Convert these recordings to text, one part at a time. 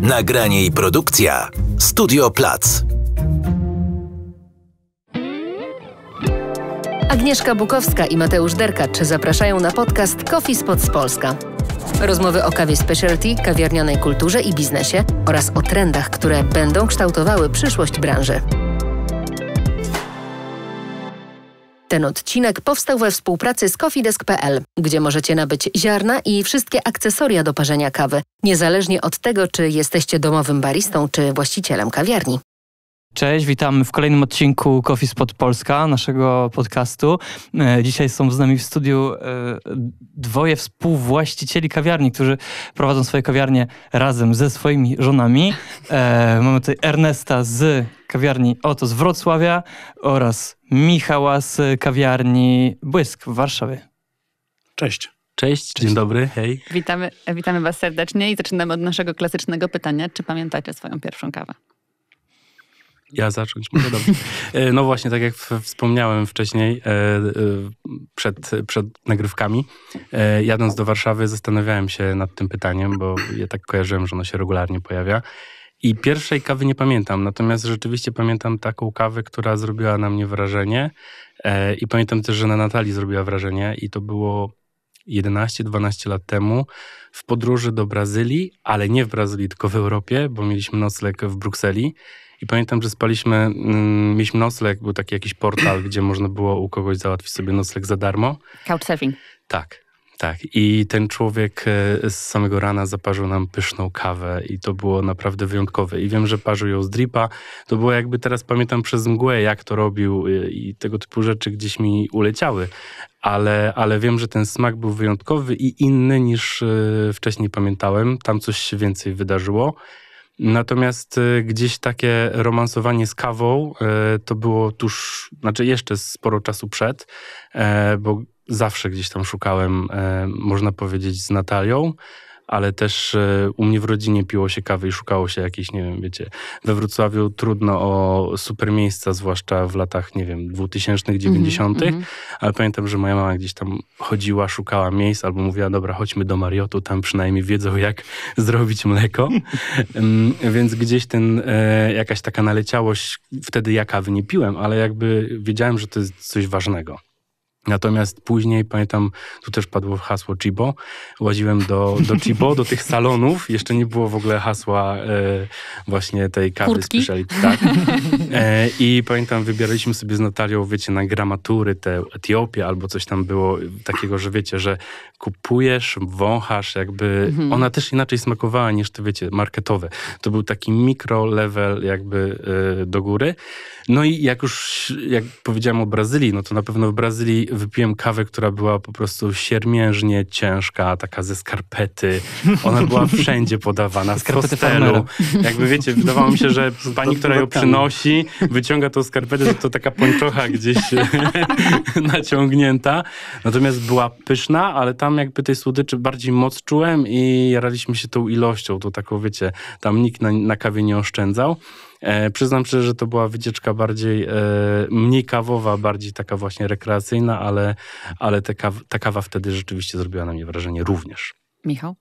Nagranie i produkcja Studio Plac. Agnieszka Bukowska i Mateusz Derkacz zapraszają na podcast Coffee Spots Polska. Rozmowy o kawie specialty, kawiarnianej kulturze i biznesie oraz o trendach, które będą kształtowały przyszłość branży. Ten odcinek powstał we współpracy z cofidesk.pl, gdzie możecie nabyć ziarna i wszystkie akcesoria do parzenia kawy, niezależnie od tego, czy jesteście domowym baristą czy właścicielem kawiarni. Cześć, witamy w kolejnym odcinku Coffee Spot Polska, naszego podcastu. E, dzisiaj są z nami w studiu e, dwoje współwłaścicieli kawiarni, którzy prowadzą swoje kawiarnie razem ze swoimi żonami. E, mamy tutaj Ernesta z kawiarni Oto z Wrocławia oraz Michała z kawiarni Błysk w Warszawie. Cześć. Cześć, Cześć, dzień dobry, hej. Witamy, witamy Was serdecznie i zaczynamy od naszego klasycznego pytania. Czy pamiętacie swoją pierwszą kawę? Ja zacząć, może no dobrze. No właśnie, tak jak wspomniałem wcześniej, e, e, przed, przed nagrywkami, e, jadąc do Warszawy zastanawiałem się nad tym pytaniem, bo ja tak kojarzyłem, że ono się regularnie pojawia. I pierwszej kawy nie pamiętam, natomiast rzeczywiście pamiętam taką kawę, która zrobiła na mnie wrażenie. I pamiętam też, że na Natalii zrobiła wrażenie, i to było 11-12 lat temu w podróży do Brazylii, ale nie w Brazylii, tylko w Europie, bo mieliśmy nocleg w Brukseli. I pamiętam, że spaliśmy, mm, mieliśmy nocleg, był taki jakiś portal, gdzie można było u kogoś załatwić sobie nocleg za darmo. Couchsurfing. Tak, tak. I ten człowiek e, z samego rana zaparzył nam pyszną kawę i to było naprawdę wyjątkowe. I wiem, że parzył ją z dripa. To było jakby teraz pamiętam przez mgłę, jak to robił e, i tego typu rzeczy gdzieś mi uleciały. Ale, ale wiem, że ten smak był wyjątkowy i inny niż e, wcześniej pamiętałem. Tam coś się więcej wydarzyło. Natomiast y, gdzieś takie romansowanie z kawą y, to było tuż, znaczy jeszcze sporo czasu przed, e, bo zawsze gdzieś tam szukałem, e, można powiedzieć, z Natalią ale też e, u mnie w rodzinie piło się kawy i szukało się jakiejś, nie wiem, wiecie, we Wrocławiu trudno o super miejsca, zwłaszcza w latach, nie wiem, 2000, 90., mm -hmm. ale pamiętam, że moja mama gdzieś tam chodziła, szukała miejsc albo mówiła, dobra, chodźmy do Mariotu, tam przynajmniej wiedzą, jak zrobić mleko. Więc gdzieś ten, e, jakaś taka naleciałość, wtedy ja kawy nie piłem, ale jakby wiedziałem, że to jest coś ważnego. Natomiast później, pamiętam, tu też padło hasło Chibo. Łaziłem do, do Chibo, do tych salonów. Jeszcze nie było w ogóle hasła e, właśnie tej kawy Kurtki? Tak. E, I pamiętam, wybieraliśmy sobie z Natalią, wiecie, na gramatury te Etiopie, albo coś tam było takiego, że wiecie, że kupujesz, wąchasz, jakby... Mhm. Ona też inaczej smakowała niż te, wiecie, marketowe. To był taki mikro level jakby e, do góry. No i jak już, jak powiedziałem o Brazylii, no to na pewno w Brazylii wypiłem kawę, która była po prostu siermiężnie ciężka, taka ze skarpety. Ona była wszędzie podawana, z hostelu. Jakby wiecie, wydawało mi się, że pani, która ją przynosi, wyciąga tą skarpetę, to, to taka pończocha gdzieś naciągnięta. Natomiast była pyszna, ale tam jakby tej słodyczy bardziej moc czułem i jaraliśmy się tą ilością, to taką wiecie, tam nikt na, na kawie nie oszczędzał. E, przyznam się, że to była wycieczka bardziej, e, mniej kawowa, bardziej taka właśnie rekreacyjna, ale, ale ta, kawa, ta kawa wtedy rzeczywiście zrobiła na mnie wrażenie również. Michał?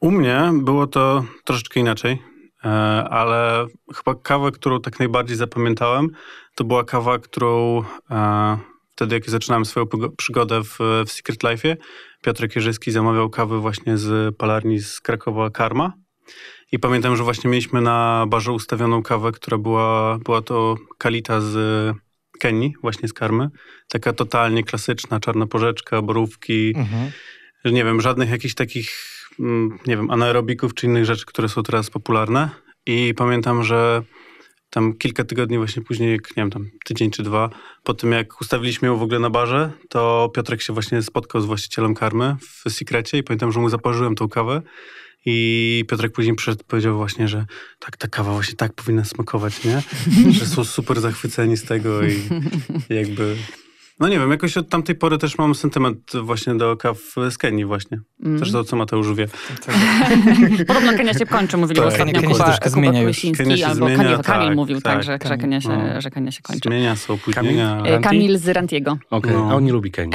U mnie było to troszeczkę inaczej, e, ale chyba kawa, którą tak najbardziej zapamiętałem, to była kawa, którą e, wtedy, jak zaczynałem swoją przygodę w, w Secret Life'ie, Piotr Kierzyski zamawiał kawy właśnie z palarni z Krakowa Karma. I pamiętam, że właśnie mieliśmy na barze ustawioną kawę, która była, była to kalita z Kenii, właśnie z karmy. Taka totalnie klasyczna, czarna porzeczka, borówki, mhm. nie wiem, żadnych jakichś takich, mm, nie wiem, anaerobików czy innych rzeczy, które są teraz popularne. I pamiętam, że tam kilka tygodni właśnie później, jak, nie wiem, tam tydzień czy dwa, po tym jak ustawiliśmy ją w ogóle na barze, to Piotrek się właśnie spotkał z właścicielem karmy w Secrecie i pamiętam, że mu zaparzyłem tą kawę i Piotrek później przyszedł, powiedział właśnie, że tak, ta kawa właśnie tak powinna smakować, nie? Że są super zachwyceni z tego i jakby no nie wiem, jakoś od tamtej pory też mam sentyment właśnie do kaw z Kenii właśnie. Mm. Też co Mateusz wie. Tak. Podobno Kenia się kończy, mówili tak. ostatnio Kenia Kuba, się Kuba Kenia się albo zmienia, Kamil, tak, mówił tak, tak że, że, Kenia się, no. że Kenia się kończy. Zmienia są opóźnienia. Kamil, e, Kamil z Rantiego. Okay. No. On nie lubi Kenii.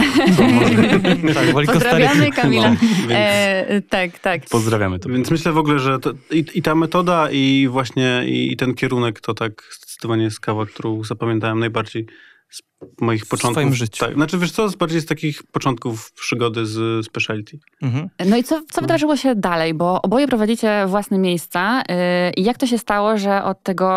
tak, Pozdrawiamy no, Kamila. No. e, tak, tak. Pozdrawiamy to. Więc myślę w ogóle, że to, i, i, ta metoda i właśnie i, i ten kierunek to tak zdecydowanie jest kawa, którą zapamiętałem najbardziej z moich początków. W swoim życiu. Tak. Znaczy, wiesz co, z bardziej z takich początków przygody z specialty. Mhm. No i co, co mhm. wydarzyło się dalej? Bo oboje prowadzicie własne miejsca. Y, I jak to się stało, że od tego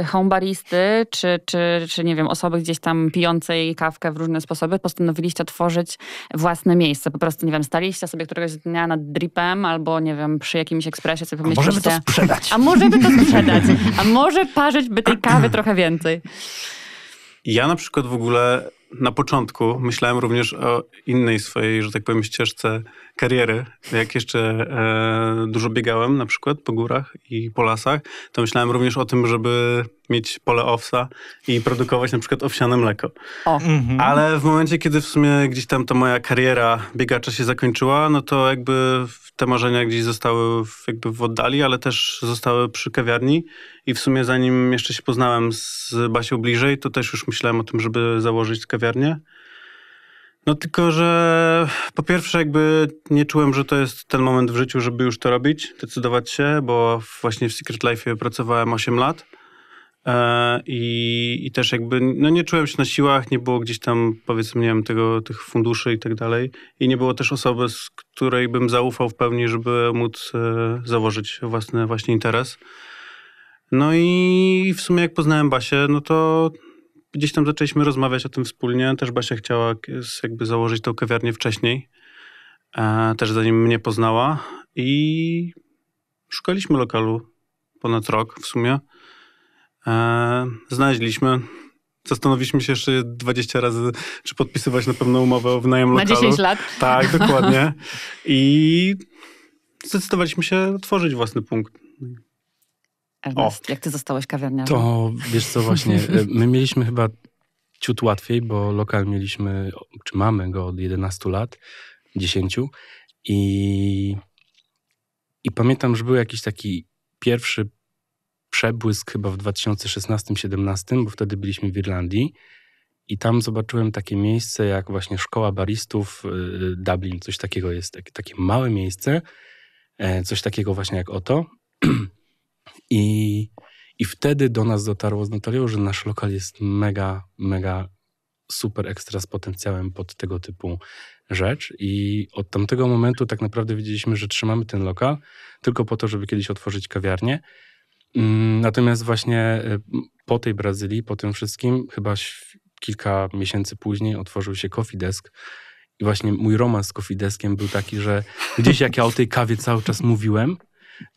y, homebaristy, czy, czy, czy nie wiem, osoby gdzieś tam pijącej kawkę w różne sposoby, postanowiliście tworzyć własne miejsce? Po prostu, nie wiem, staliście sobie któregoś dnia nad dripem, albo nie wiem, przy jakimś ekspresie sobie pomyśleliście... A by to sprzedać. A może by to sprzedać. A może parzyć by tej kawy trochę więcej. Ja na przykład w ogóle na początku myślałem również o innej swojej, że tak powiem, ścieżce kariery. Jak jeszcze e, dużo biegałem na przykład po górach i po lasach, to myślałem również o tym, żeby mieć pole owsa i produkować na przykład owsiane mleko. O. Mhm. Ale w momencie, kiedy w sumie gdzieś tam ta moja kariera biegacza się zakończyła, no to jakby te marzenia gdzieś zostały w, jakby w oddali, ale też zostały przy kawiarni i w sumie zanim jeszcze się poznałem z Basią bliżej, to też już myślałem o tym, żeby założyć kawiarnię. No tylko, że po pierwsze jakby nie czułem, że to jest ten moment w życiu, żeby już to robić, decydować się, bo właśnie w Secret Life pracowałem 8 lat e, i, i też jakby no nie czułem się na siłach, nie było gdzieś tam powiedzmy, nie wiem, tego, tych funduszy i tak dalej i nie było też osoby, z której bym zaufał w pełni, żeby móc e, założyć własny właśnie interes. No i w sumie jak poznałem Basię, no to gdzieś tam zaczęliśmy rozmawiać o tym wspólnie. Też Basia chciała jakby założyć tą kawiarnię wcześniej, e, też zanim mnie poznała i szukaliśmy lokalu ponad rok w sumie. E, znaleźliśmy, Zastanowiliśmy się jeszcze 20 razy, czy podpisywać na pewno umowę o wynajem lokalu. Na 10 lat. Tak, dokładnie. I zdecydowaliśmy się otworzyć własny punkt. Ernest, o, jak ty zostałeś kawiarniarzem? To wiesz co właśnie, y, my mieliśmy chyba ciut łatwiej, bo lokal mieliśmy, czy mamy go od 11 lat, 10 i, i pamiętam, że był jakiś taki pierwszy przebłysk chyba w 2016-17, bo wtedy byliśmy w Irlandii i tam zobaczyłem takie miejsce jak właśnie Szkoła Baristów y, y, Dublin, coś takiego jest, takie, takie małe miejsce, e, coś takiego właśnie jak oto I, I wtedy do nas dotarło z notariuszy, że nasz lokal jest mega, mega super ekstra z potencjałem pod tego typu rzecz i od tamtego momentu tak naprawdę wiedzieliśmy, że trzymamy ten lokal tylko po to, żeby kiedyś otworzyć kawiarnię. Mm, natomiast właśnie y, po tej Brazylii, po tym wszystkim, chyba kilka miesięcy później otworzył się Coffee Desk i właśnie mój romans z Coffee Deskiem był taki, że gdzieś jak ja o tej kawie cały czas mówiłem,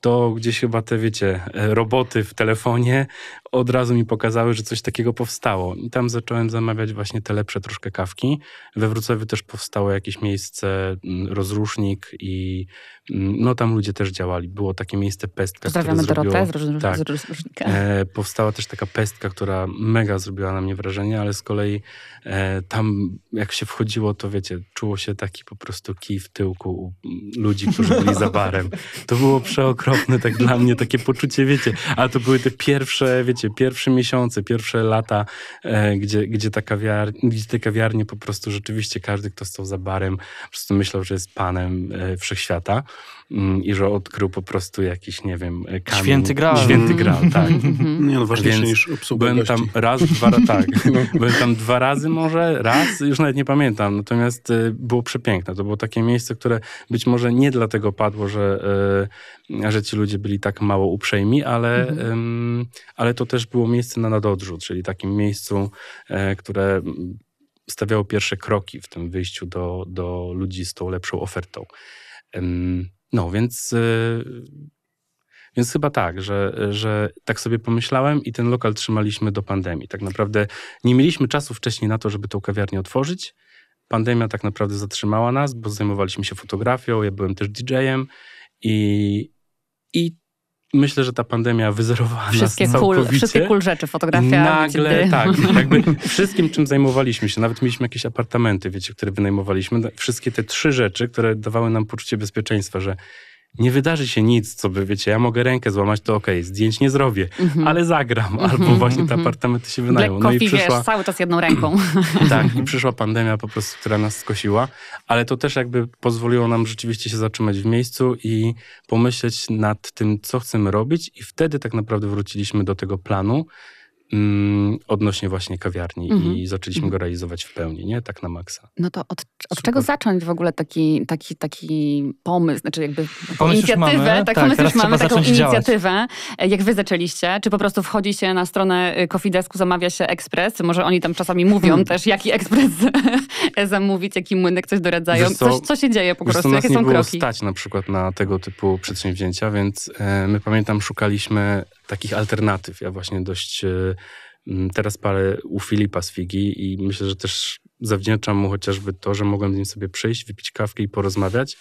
to gdzieś chyba te, wiecie, e, roboty w telefonie od razu mi pokazały, że coś takiego powstało. I tam zacząłem zamawiać właśnie te lepsze troszkę kawki. We Wrocławiu też powstało jakieś miejsce, mm, rozrusznik i mm, no tam ludzie też działali. Było takie miejsce pestka, Pozdrawiamy które Dorotę zrobiło, z, tak, z rozrusznika. E, powstała też taka pestka, która mega zrobiła na mnie wrażenie, ale z kolei e, tam jak się wchodziło, to wiecie, czuło się taki po prostu kij w tyłku u mm, ludzi, którzy byli za barem. To było przeokropne tak dla mnie, takie poczucie, wiecie, a to były te pierwsze, wiecie, wiecie, pierwsze miesiące, pierwsze lata, e, gdzie, gdzie, ta kawiar, gdzie te kawiarnie po prostu rzeczywiście każdy, kto stał za barem, po prostu myślał, że jest panem e, wszechświata. Mm, i że odkrył po prostu jakiś, nie wiem, e, kamień. Święty Graal. Święty Graal, tak. Nie, no ważniejsze niż obsługa Byłem gości. tam raz, dwa razy, tak. No. byłem tam dwa razy może, raz, już nawet nie pamiętam. Natomiast e, było przepiękne. To było takie miejsce, które być może nie dlatego padło, że, e, że ci ludzie byli tak mało uprzejmi, ale, mhm. ale to też było miejsce na nadodrzu, czyli takim miejscu, które stawiało pierwsze kroki w tym wyjściu do, do ludzi z tą lepszą ofertą. No więc, y, więc chyba tak, że, że tak sobie pomyślałem i ten lokal trzymaliśmy do pandemii. Tak naprawdę nie mieliśmy czasu wcześniej na to, żeby tą kawiarnię otworzyć. Pandemia tak naprawdę zatrzymała nas, bo zajmowaliśmy się fotografią, ja byłem też DJ-em i, i myślę, że ta pandemia wyzerowała wszystkie nas Cool, wszystkie cool rzeczy, fotografia, Nagle, tak, jakby wszystkim, czym zajmowaliśmy się, nawet mieliśmy jakieś apartamenty, wiecie, które wynajmowaliśmy, wszystkie te trzy rzeczy, które dawały nam poczucie bezpieczeństwa, że nie wydarzy się nic, co by, wiecie, ja mogę rękę złamać, to okej, okay, zdjęć nie zrobię, mm -hmm. ale zagram, mm -hmm, albo mhm, właśnie te mhm. apartamenty się wynają. Black no coffee, i przyszła, wiesz, cały czas jedną ręką. tak, i przyszła pandemia po prostu, która nas skosiła, ale to też jakby pozwoliło nam rzeczywiście się zatrzymać w miejscu i pomyśleć nad tym, co chcemy robić i wtedy tak naprawdę wróciliśmy do tego planu, Mm, odnośnie właśnie kawiarni mm -hmm. i mhm. zaczęliśmy mm -hmm. go realizować w pełni, nie? Tak na maksa. No to od, od czego zacząć w ogóle taki, taki, taki pomysł, znaczy jakby no pomysł inicjatywę, tak, tak pomysł już mamy, taką inicjatywę. Działać. E, jak wy zaczęliście? Czy po prostu wchodzi się na stronę y, Desku, zamawia się ekspres? Może oni tam czasami mówią hmm. też, jaki ekspres zamówić, jaki młynek, coś doradzają. co, coś, co się dzieje po prostu, jakie są kroki? Nas nie było stać na przykład na tego typu przedsięwzięcia, więc e, my pamiętam szukaliśmy takich alternatyw. Ja właśnie dość e, teraz parę u Filipa z Figi i myślę, że też zawdzięczam mu chociażby to, że mogłem z nim sobie przyjść, wypić kawkę i porozmawiać.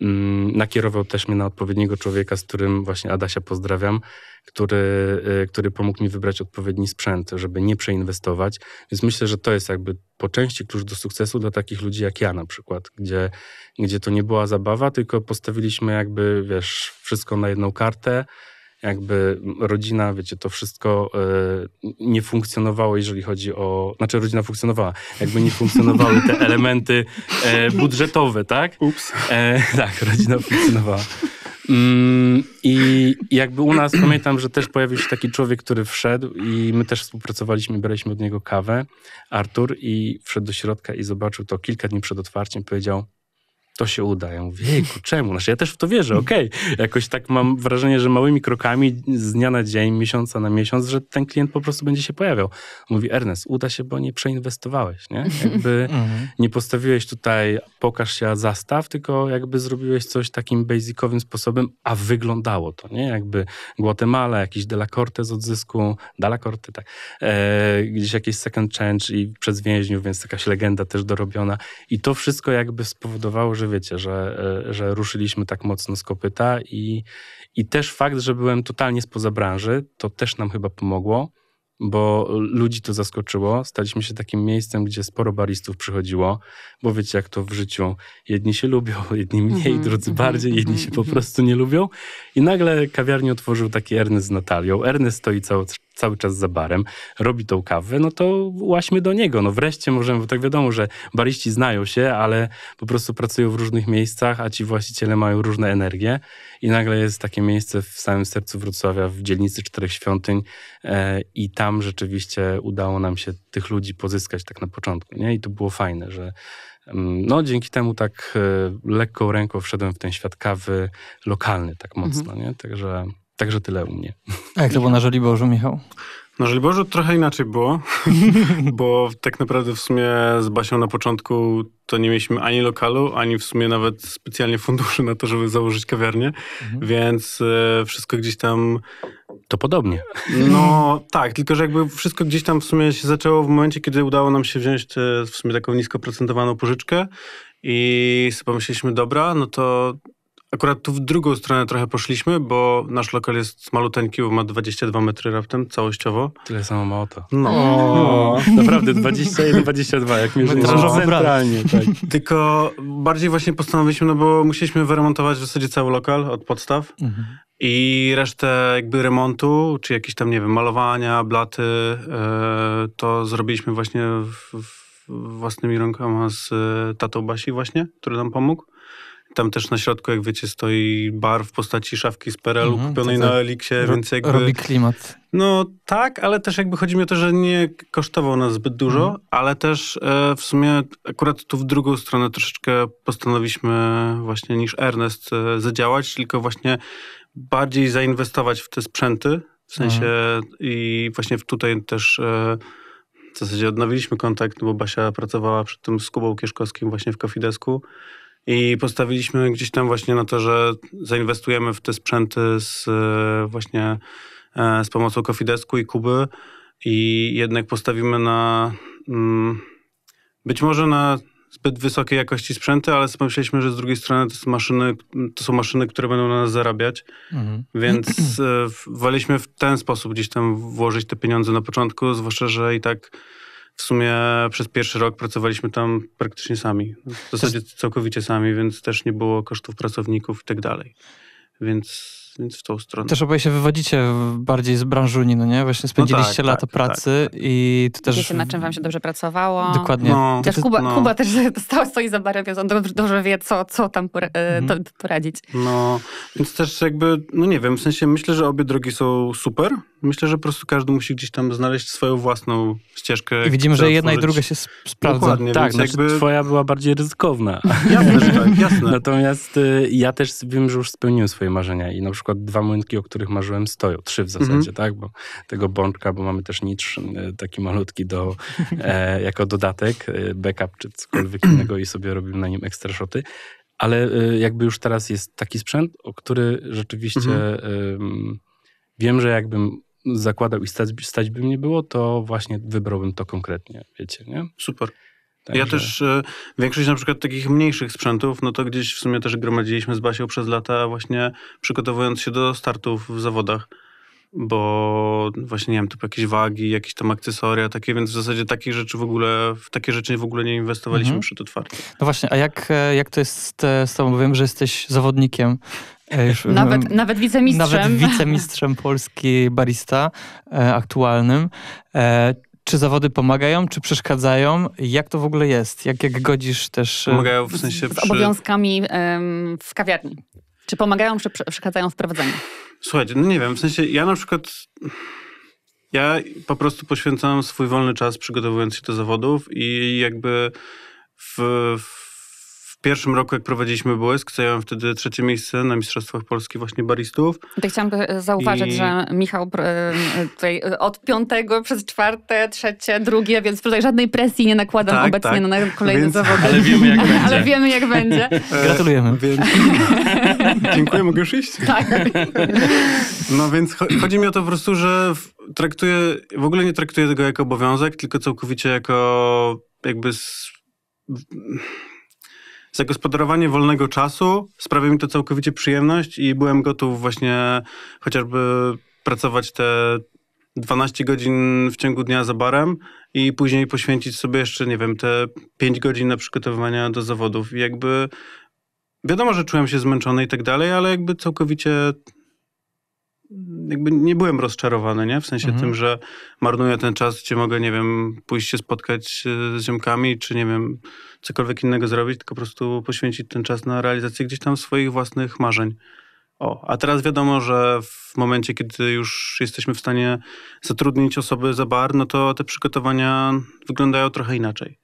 Mm, nakierował też mnie na odpowiedniego człowieka, z którym właśnie Adasia pozdrawiam, który, e, który pomógł mi wybrać odpowiedni sprzęt, żeby nie przeinwestować. Więc myślę, że to jest jakby po części klucz do sukcesu dla takich ludzi jak ja na przykład, gdzie, gdzie to nie była zabawa, tylko postawiliśmy jakby, wiesz, wszystko na jedną kartę jakby rodzina, wiecie, to wszystko e, nie funkcjonowało, jeżeli chodzi o. Znaczy, rodzina funkcjonowała, jakby nie funkcjonowały te elementy e, budżetowe, tak? Ups. E, tak, rodzina funkcjonowała. Mm, I jakby u nas pamiętam, że też pojawił się taki człowiek, który wszedł i my też współpracowaliśmy, braliśmy od niego kawę, Artur, i wszedł do środka i zobaczył to kilka dni przed otwarciem. Powiedział: to się uda. Ja mówię, jejku, czemu? Znaczy ja też w to wierzę, okej. Okay. Jakoś tak mam wrażenie, że małymi krokami z dnia na dzień, miesiąca na miesiąc, że ten klient po prostu będzie się pojawiał. Mówi, Ernest, uda się, bo nie przeinwestowałeś, nie? Jakby mhm. nie postawiłeś tutaj pokaż się, a zastaw, tylko jakby zrobiłeś coś takim basicowym sposobem, a wyglądało to, nie? Jakby Guatemala, jakiś De La Corte z odzysku, Delacorte, Corte, tak. E, gdzieś jakiś second change i przez więźniów, więc jakaś legenda też dorobiona. I to wszystko jakby spowodowało, że wiecie, że, e, że ruszyliśmy tak mocno z kopyta i, i też fakt, że byłem totalnie spoza branży, to też nam chyba pomogło, bo ludzi to zaskoczyło. Staliśmy się takim miejscem, gdzie sporo baristów przychodziło, bo wiecie, jak to w życiu. Jedni się lubią, jedni mniej, mm drudzy mhm, bardziej, jedni mhm, się po mhm. prostu nie lubią. I nagle kawiarnię otworzył taki Ernest z Natalią. Ernest stoi cały cały czas za barem, robi tą kawę, no to łaśmy do niego. No wreszcie możemy, bo tak wiadomo, że bariści znają się, ale po prostu pracują w różnych miejscach, a ci właściciele mają różne energie. I nagle jest takie miejsce w samym sercu Wrocławia, w dzielnicy Czterech Świątyń e, i tam rzeczywiście udało nam się tych ludzi pozyskać tak na początku. Nie? I to było fajne, że mm, no, dzięki temu tak e, lekką ręką wszedłem w ten świat kawy lokalny tak mocno, mhm. nie? Także Także tyle u mnie. A jak to było na Żoliborzu, Michał? Na Żoliborzu trochę inaczej było, bo tak naprawdę w sumie z Basią na początku to nie mieliśmy ani lokalu, ani w sumie nawet specjalnie funduszy na to, żeby założyć kawiarnię, mhm. więc y, wszystko gdzieś tam... To podobnie. No tak, tylko że jakby wszystko gdzieś tam w sumie się zaczęło w momencie, kiedy udało nam się wziąć te, w sumie taką nisko procentowaną pożyczkę i sobie pomyśleliśmy, dobra, no to Akurat tu w drugą stronę trochę poszliśmy, bo nasz lokal jest maluteńki, bo ma 22 metry raptem całościowo. Tyle samo ma oto. No. no. naprawdę 21, 22, jak mierzymy no centralnie. Tak. Tylko bardziej właśnie postanowiliśmy, no bo musieliśmy wyremontować w zasadzie cały lokal od podstaw. Mhm. I resztę jakby remontu, czy jakieś tam, nie wiem, malowania, blaty, e, to zrobiliśmy właśnie w, w własnymi rękoma z e, tatą Basi właśnie, który nam pomógł. Tam też na środku, jak wiecie, stoi bar w postaci szafki z PRL-u mhm, kupionej tak, na tak. Eliksie, ro- więc jakby... Robi klimat. No tak, ale też jakby chodzi mi o to, że nie kosztował nas zbyt dużo, mhm. ale też e, w sumie akurat tu w drugą stronę troszeczkę postanowiliśmy właśnie niż Ernest e, zadziałać, tylko właśnie bardziej zainwestować w te sprzęty, w sensie mhm. i właśnie tutaj też... E, w zasadzie odnowiliśmy kontakt, bo Basia pracowała przy tym z Kubą Kieszkowskim właśnie w Kofidesku i postawiliśmy gdzieś tam właśnie na to, że zainwestujemy w te sprzęty z e, właśnie e, z pomocą Kofidesku i Kuby i jednak postawimy na mm, być może na zbyt wysokiej jakości sprzęty, ale myśleliśmy, że z drugiej strony to są maszyny, to są maszyny które będą na nas zarabiać, mhm. więc e, waliśmy w ten sposób gdzieś tam włożyć te pieniądze na początku, zwłaszcza, że i tak w sumie przez pierwszy rok pracowaliśmy tam praktycznie sami. W zasadzie całkowicie sami, więc też nie było kosztów pracowników i tak dalej. Więc więc w tą stronę. Też oboje się wywodzicie bardziej z branżuni, no nie? Właśnie spędziliście no tak, lata tak, pracy tak, i to też... Wiecie, na czym wam się dobrze pracowało. Dokładnie. No, też ty, Kuba, no. Kuba też stał, stoi za barem, więc on dobrze, dobrze wie, co, co tam e, mhm. poradzić. No, więc też jakby, no nie wiem, w sensie myślę, że obie drogi są super. Myślę, że po prostu każdy musi gdzieś tam znaleźć swoją własną ścieżkę. I widzimy, że jedna i druga się sprawdza. Dokładnie, tak, znaczy jakby... twoja była bardziej ryzykowna. Jasne, tak, jasne. Natomiast y, ja też wiem, że już spełniłem swoje marzenia i na przykład przykład dwa młynki, o których marzyłem, stoją. Trzy w zasadzie, mm-hmm. tak? Bo tego bączka, bo mamy też nicz e, taki malutki do, e, jako dodatek, e, backup czy cokolwiek innego i sobie robimy na nim ekstra shoty. Ale e, jakby już teraz jest taki sprzęt, o który rzeczywiście mm-hmm. e, wiem, że jakbym zakładał i stać, stać by mnie było, to właśnie wybrałbym to konkretnie, wiecie, nie? Super. Także... Ja też y, większość na przykład takich mniejszych sprzętów, no to gdzieś w sumie też gromadziliśmy z Basią przez lata właśnie przygotowując się do startów w zawodach. Bo właśnie nie wiem, typu jakieś wagi, jakieś tam akcesoria, takie, więc w zasadzie takich rzeczy w ogóle, w takie rzeczy w ogóle nie inwestowaliśmy mhm. przed otwarciem. No właśnie, a jak, e, jak to jest z tobą? wiem, że jesteś zawodnikiem e, już, nawet, nawet wicemistrzem. Nawet wicemistrzem Polski barista e, aktualnym. E, czy zawody pomagają, czy przeszkadzają? Jak to w ogóle jest? Jak, jak godzisz też e, pomagają w sensie z, z obowiązkami w kawiarni? Czy pomagają, czy przeszkadzają w prowadzeniu? Słuchajcie, no nie wiem, w sensie ja na przykład... Ja po prostu poświęcam swój wolny czas przygotowując się do zawodów i jakby w, w pierwszym roku, jak prowadziliśmy błysk, zająłem wtedy trzecie miejsce na Mistrzostwach Polski właśnie baristów. To chciałam e, zauważyć, I... że Michał e, e, tutaj od piątego przez czwarte, trzecie, drugie, więc tutaj żadnej presji nie nakładam tak, obecnie tak. na kolejne więc... zawody. Ale wiemy, jak będzie. Ale wiemy, jak będzie. Gratulujemy. Więc... Dziękuję, mogę już iść? Tak. no więc chodzi mi o to po prostu, że traktuję, w ogóle nie traktuję tego jako obowiązek, tylko całkowicie jako jakby... Z zagospodarowanie wolnego czasu sprawia mi to całkowicie przyjemność i byłem gotów właśnie chociażby pracować te 12 godzin w ciągu dnia za barem i później poświęcić sobie jeszcze, nie wiem, te 5 godzin na przygotowywania do zawodów. I jakby wiadomo, że czułem się zmęczony i tak dalej, ale jakby całkowicie jakby nie byłem rozczarowany, nie? W sensie mhm. tym, że marnuję ten czas, gdzie mogę, nie wiem, pójść się spotkać e, z ziomkami, czy nie wiem, cokolwiek innego zrobić, tylko po prostu poświęcić ten czas na realizację gdzieś tam swoich własnych marzeń. O, a teraz wiadomo, że w momencie, kiedy już jesteśmy w stanie zatrudnić osoby za bar, no to te przygotowania wyglądają trochę inaczej.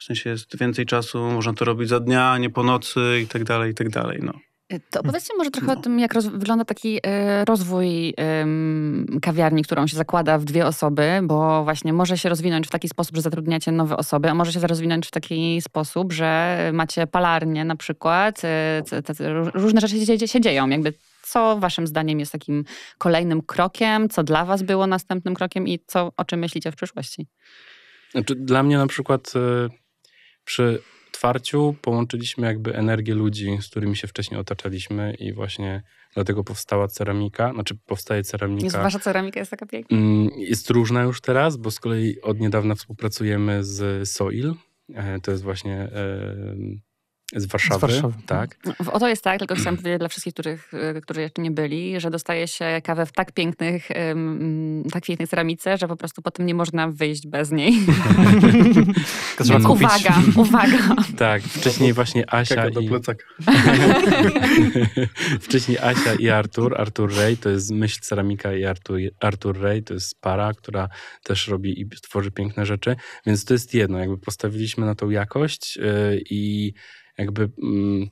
W sensie jest więcej czasu, można to robić za dnia, nie po nocy i tak dalej, i tak dalej, no. To mm. opowiedzcie może trochę no. o tym, jak roz, wygląda taki e, rozwój kawiarni, którą się zakłada w dwie osoby, bo właśnie może się rozwinąć w taki sposób, że zatrudniacie nowe osoby, a może się rozwinąć w taki sposób, że macie palarnię na przykład. E, te, te, różne rzeczy się, się dzieją. Jakby co waszym zdaniem jest takim kolejnym krokiem, co dla was było następnym krokiem i co, o czym myślicie w przyszłości? Znaczy, dla mnie na przykład e, przy otwarciu połączyliśmy jakby energię ludzi, z którymi się wcześniej otaczaliśmy i właśnie dlatego powstała ceramika, znaczy powstaje ceramika. Jest, wasza ceramika jest taka piękna. Mm, jest różna już teraz, bo z kolei od niedawna współpracujemy z Soil. E, to jest właśnie e, z Warszawy, z Warszawy. tak. tak. No, o Oto jest tak, tylko chciałam powiedzieć dla wszystkich, których, y, którzy jeszcze nie byli, że dostaje się kawę w tak pięknych, um, tak pięknej ceramice, że po prostu potem nie można wyjść bez niej. uwaga, uwaga. Tak, wcześniej właśnie Asia i... wcześniej Asia i Artur, Artur Rej, to jest myśl ceramika i Artur, Artur Rej, to jest para, która też robi i tworzy piękne rzeczy, więc to jest jedno, jakby postawiliśmy na tą jakość yy, i jakby mm,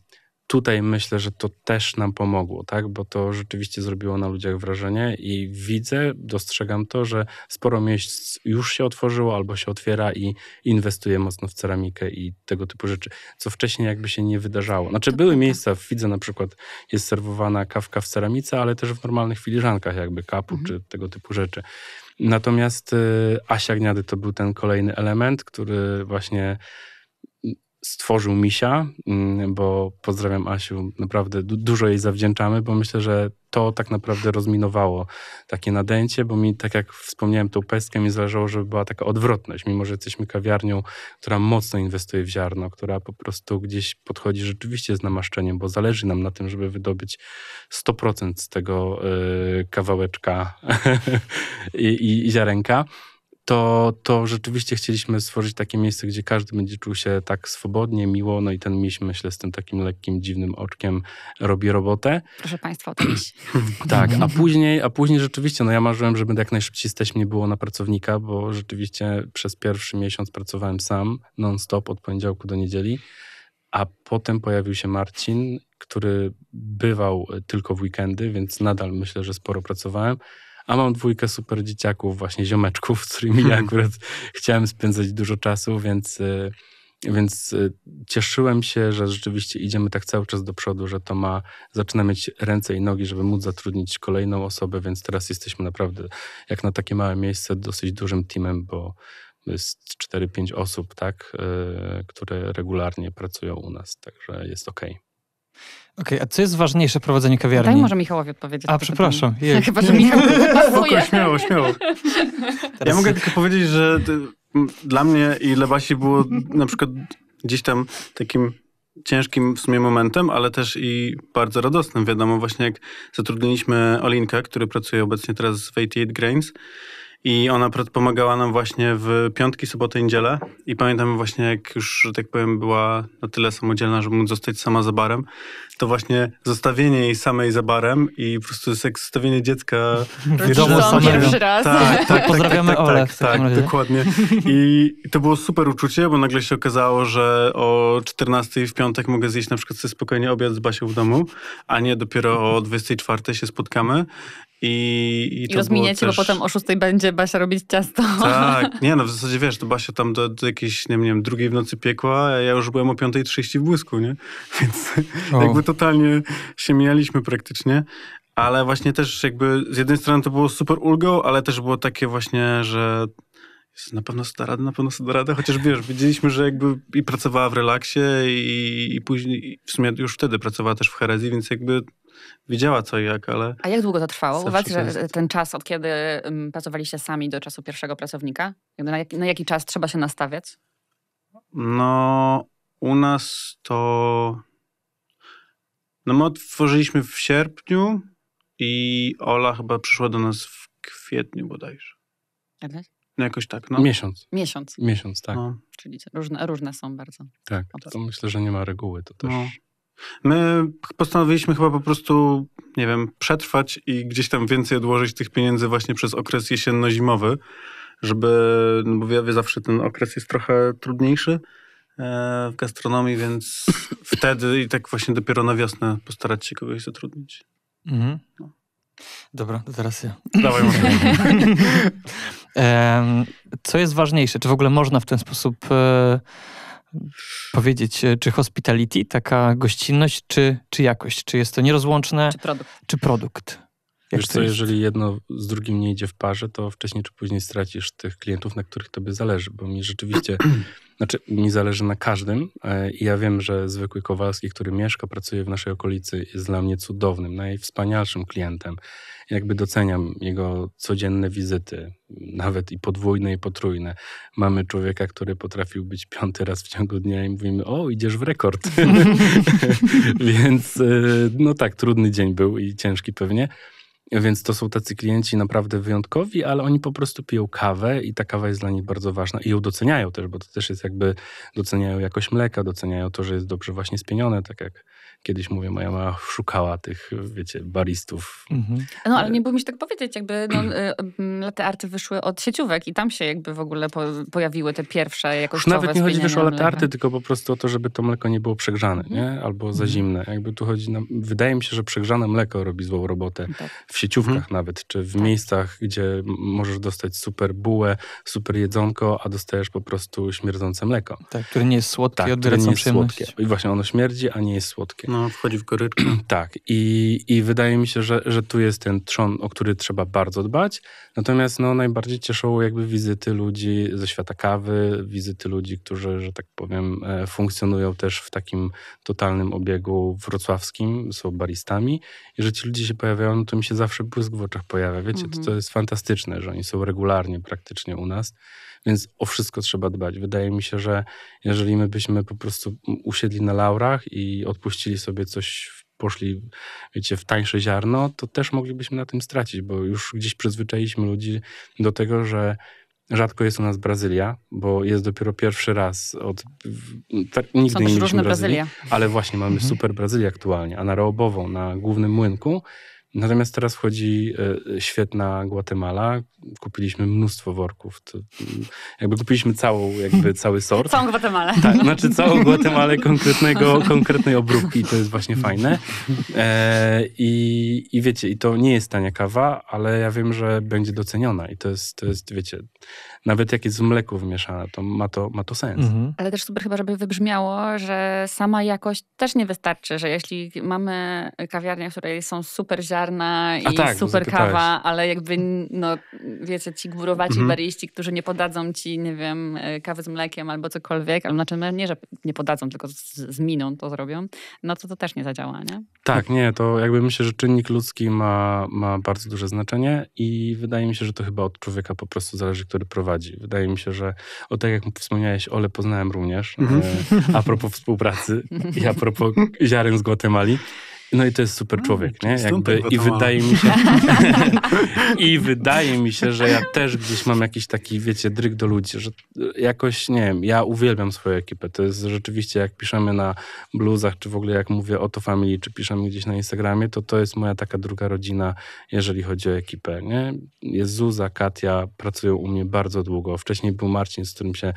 tutaj myślę, że to też nam pomogło, tak? bo to rzeczywiście zrobiło na ludziach wrażenie i widzę, dostrzegam to, że sporo miejsc już się otworzyło albo się otwiera i inwestuje mocno w ceramikę i tego typu rzeczy, co wcześniej jakby się nie wydarzało. Znaczy były miejsca, widzę na przykład jest serwowana kawka w ceramice, ale też w normalnych filiżankach jakby kapu mhm. czy tego typu rzeczy. Natomiast y, Asia Gniady to był ten kolejny element, który właśnie stworzył Misia, mm, bo pozdrawiam Asiu, naprawdę du dużo jej zawdzięczamy, bo myślę, że to tak naprawdę rozminowało takie nadęcie, bo mi, tak jak wspomniałem, tą pestkę mi zależało, żeby była taka odwrotność, mimo że jesteśmy kawiarnią, która mocno inwestuje w ziarno, która po prostu gdzieś podchodzi rzeczywiście z namaszczeniem, bo zależy nam na tym, żeby wydobyć 100% z tego yy, kawałeczka i, i, i ziarenka to, to rzeczywiście chcieliśmy stworzyć takie miejsce, gdzie każdy będzie czuł się tak swobodnie, miło, no i ten miś, myślę, z tym takim lekkim, dziwnym oczkiem robi robotę. Proszę Państwa, tym tak, a później, a później rzeczywiście, no ja marzyłem, żeby jak najszybciej stać mnie było na pracownika, bo rzeczywiście przez pierwszy miesiąc pracowałem sam, non-stop, od poniedziałku do niedzieli, a potem pojawił się Marcin, który bywał tylko w weekendy, więc nadal myślę, że sporo pracowałem, a mam dwójkę super dzieciaków, właśnie ziomeczków, z którymi ja akurat chciałem spędzać dużo czasu, więc, y, więc y, cieszyłem się, że rzeczywiście idziemy tak cały czas do przodu, że to ma, zaczyna mieć ręce i nogi, żeby móc zatrudnić kolejną osobę, więc teraz jesteśmy naprawdę, jak na takie małe miejsce, dosyć dużym teamem, bo jest 4-5 osób, tak, y, które regularnie pracują u nas, także jest okej. Okay. Okej, okay, a co jest ważniejsze w prowadzeniu kawiarni? Daj może Michałowi odpowiedzieć. A, przepraszam. Je. Chyba, że Michał Spoko, śmiało, śmiało. Teraz... Ja mogę tylko powiedzieć, że y, dla mnie i Lebasi było na przykład gdzieś tam takim ciężkim w sumie momentem, ale też i bardzo radosnym. Wiadomo, właśnie jak zatrudniliśmy Olinka, który pracuje obecnie teraz w 88 Grains i ona pomagała nam właśnie w piątki, soboty, niedzielę. I pamiętam właśnie, jak już, że tak powiem, była na tyle samodzielna, żeby móc zostać sama za barem, to właśnie zostawienie jej samej za barem i po prostu jest jak zostawienie dziecka w domu pierwszy raz. Tak, tak, tak, Pozdrawiamy tak, tak, tak, tak dokładnie. I to było super uczucie, bo nagle się okazało, że o 14 w piątek mogę zjeść na przykład sobie spokojnie obiad z Basią w domu, a nie dopiero o 24 się spotkamy. I, i, I to rozminiacie, też... bo potem o 6 będzie Basia robić ciasto. Tak, nie no, w zasadzie wiesz, to Basia tam do, do jakiejś, nie wiem, drugiej w nocy piekła, a ja już byłem o 5.30 w błysku, nie? Więc o. jakby totalnie się mijaliśmy praktycznie. Ale właśnie też jakby z jednej strony to było super ulgą, ale też było takie właśnie, że na pewno sobie radę, na pewno sobie radę, chociaż wiesz, wiedzieliśmy, że jakby i pracowała w relaksie i, i później, w sumie już wtedy pracowała też w herezji, więc jakby wiedziała co i jak, ale... A jak długo to trwało? Uważasz, że ten czas, od kiedy pracowaliście sami do czasu pierwszego pracownika, na jaki, na jaki czas trzeba się nastawiać? No, u nas to... No my otworzyliśmy w sierpniu i Ola chyba przyszła do nas w kwietniu bodajże. Tak? tak? No jakoś tak, no. Miesiąc. Miesiąc. Miesiąc, tak. No. Czyli różne, różne są bardzo. Tak, no to myślę, że nie ma reguły, to no. też... No. My postanowiliśmy chyba po prostu, nie wiem, przetrwać i gdzieś tam więcej odłożyć tych pieniędzy właśnie przez okres jesienno-zimowy, żeby, no bo ja wie, zawsze ten okres jest trochę trudniejszy e, w gastronomii, więc wtedy i tak właśnie dopiero na wiosnę postarać się kogoś zatrudnić. Mhm. No. Dobra, to teraz ja. Dawaj, Co jest ważniejsze? Czy w ogóle można w ten sposób e, powiedzieć, e, czy hospitality, taka gościnność, czy, czy jakość? Czy jest to nierozłączne? Czy produkt? Czy produkt? Wiesz co, jeżeli jedno z drugim nie idzie w parze, to wcześniej czy później stracisz tych klientów, na których tobie zależy, bo mi rzeczywiście Znaczy, mi zależy na każdym. E, ja wiem, że zwykły Kowalski, który mieszka, pracuje w naszej okolicy, jest dla mnie cudownym, najwspanialszym klientem. Jakby doceniam jego codzienne wizyty, nawet i podwójne, i potrójne. Mamy człowieka, który potrafił być piąty raz w ciągu dnia i mówimy, o, idziesz w rekord. Więc e, no tak, trudny dzień był i ciężki pewnie więc to są tacy klienci naprawdę wyjątkowi, ale oni po prostu piją kawę i ta kawa jest dla nich bardzo ważna i ją doceniają też, bo to też jest jakby, doceniają jakość mleka, doceniają to, że jest dobrze właśnie spienione, tak jak kiedyś mówię, moja mama szukała tych, wiecie, baristów. Mhm. No, ale nie mi się tak powiedzieć, jakby no, latte y, y, mm, arty wyszły od sieciówek i tam się jakby w ogóle po, pojawiły te pierwsze jakoś. Nawet nie chodzi wyszło o latte arty, tylko po prostu o to, żeby to mleko nie było przegrzane, mhm. nie? Albo za mhm. zimne. Jakby tu chodzi, na, wydaje mi się, że przegrzane mleko robi złą robotę tak. w sieciówkach mhm. nawet, czy w tak. miejscach, gdzie możesz dostać super bułę, super jedzonko, a dostajesz po prostu śmierdzące mleko. Tak, które nie jest słodkie, tak, które nie jest słodkie. I właśnie ono śmierdzi, a nie jest słodkie. No, wchodzi w goryczkę. tak, i, i wydaje mi się, że, że tu jest ten trzon, o który trzeba bardzo dbać. Natomiast no, najbardziej cieszą jakby wizyty ludzi ze świata kawy, wizyty ludzi, którzy, że tak powiem, e, funkcjonują też w takim totalnym obiegu wrocławskim, są baristami. I że ci ludzie się pojawiają, no to mi się zawsze zawsze błysk w oczach pojawia. Wiecie, mm -hmm. to, to mhm. jest fantastyczne, że oni są regularnie praktycznie u nas, więc o wszystko trzeba dbać. Wydaje mi się, że jeżeli my byśmy po prostu usiedli na laurach i odpuścili sobie coś poszli, wiecie, w tańsze ziarno, to też moglibyśmy na tym stracić, bo już gdzieś przyzwyczailiśmy ludzi do tego, że Rzadko jest u nas Brazylia, bo jest dopiero pierwszy raz od. Tak, nigdy Są nie mieliśmy Brazylii, Brazylia. ale właśnie mamy mhm. super Brazylię aktualnie, a na robową, na głównym młynku Natomiast teraz wchodzi e, świetna Gwatemala. Kupiliśmy mnóstwo worków. To mm, jakby kupiliśmy całą, jakby cały sort. Całą Gwatemalę. Tak, znaczy całą Gwatemalę konkretnego, konkretnej obróbki. To jest właśnie fajne. E, i, I wiecie, i to nie jest tania kawa, ale ja wiem, że będzie doceniona. I to jest, to jest wiecie, nawet jak jest w mleku wymieszane, to ma to, ma to sens. Mhm. Ale też super chyba, żeby wybrzmiało, że sama jakość też nie wystarczy, że jeśli mamy kawiarnię, w której są super ziarna i tak, super kawa, ale jakby, no wiecie, ci górowaci mhm. bariści, którzy nie podadzą ci, nie wiem, e, kawy z mlekiem albo cokolwiek, albo znaczy no, nie, że nie podadzą, tylko z, z miną to zrobią, no to to też nie zadziała, nie? Tak, nie, to jakby myślę, że czynnik ludzki ma, ma bardzo duże znaczenie i wydaje mi się, że to chyba od człowieka po prostu zależy, który prowadzi prowadzi. Wydaje mi się, że o tak jak wspomniałeś, Ole poznałem również. Mm -hmm. A propos współpracy i a propos ziaren z Gwatemali. No i to jest super mm, człowiek, nie? Jakby, I wydaje mi się. I wydaje mi się, że ja też gdzieś mam jakiś taki, wiecie, dryg do ludzi, że jakoś nie wiem, ja uwielbiam swoją ekipę. To jest rzeczywiście, jak piszemy na bluzach, czy w ogóle jak mówię o to family, czy piszemy gdzieś na Instagramie, to to jest moja taka druga rodzina, jeżeli chodzi o ekipę. Nie? Jest Zuza, Katia pracują u mnie bardzo długo. Wcześniej był Marcin, z którym się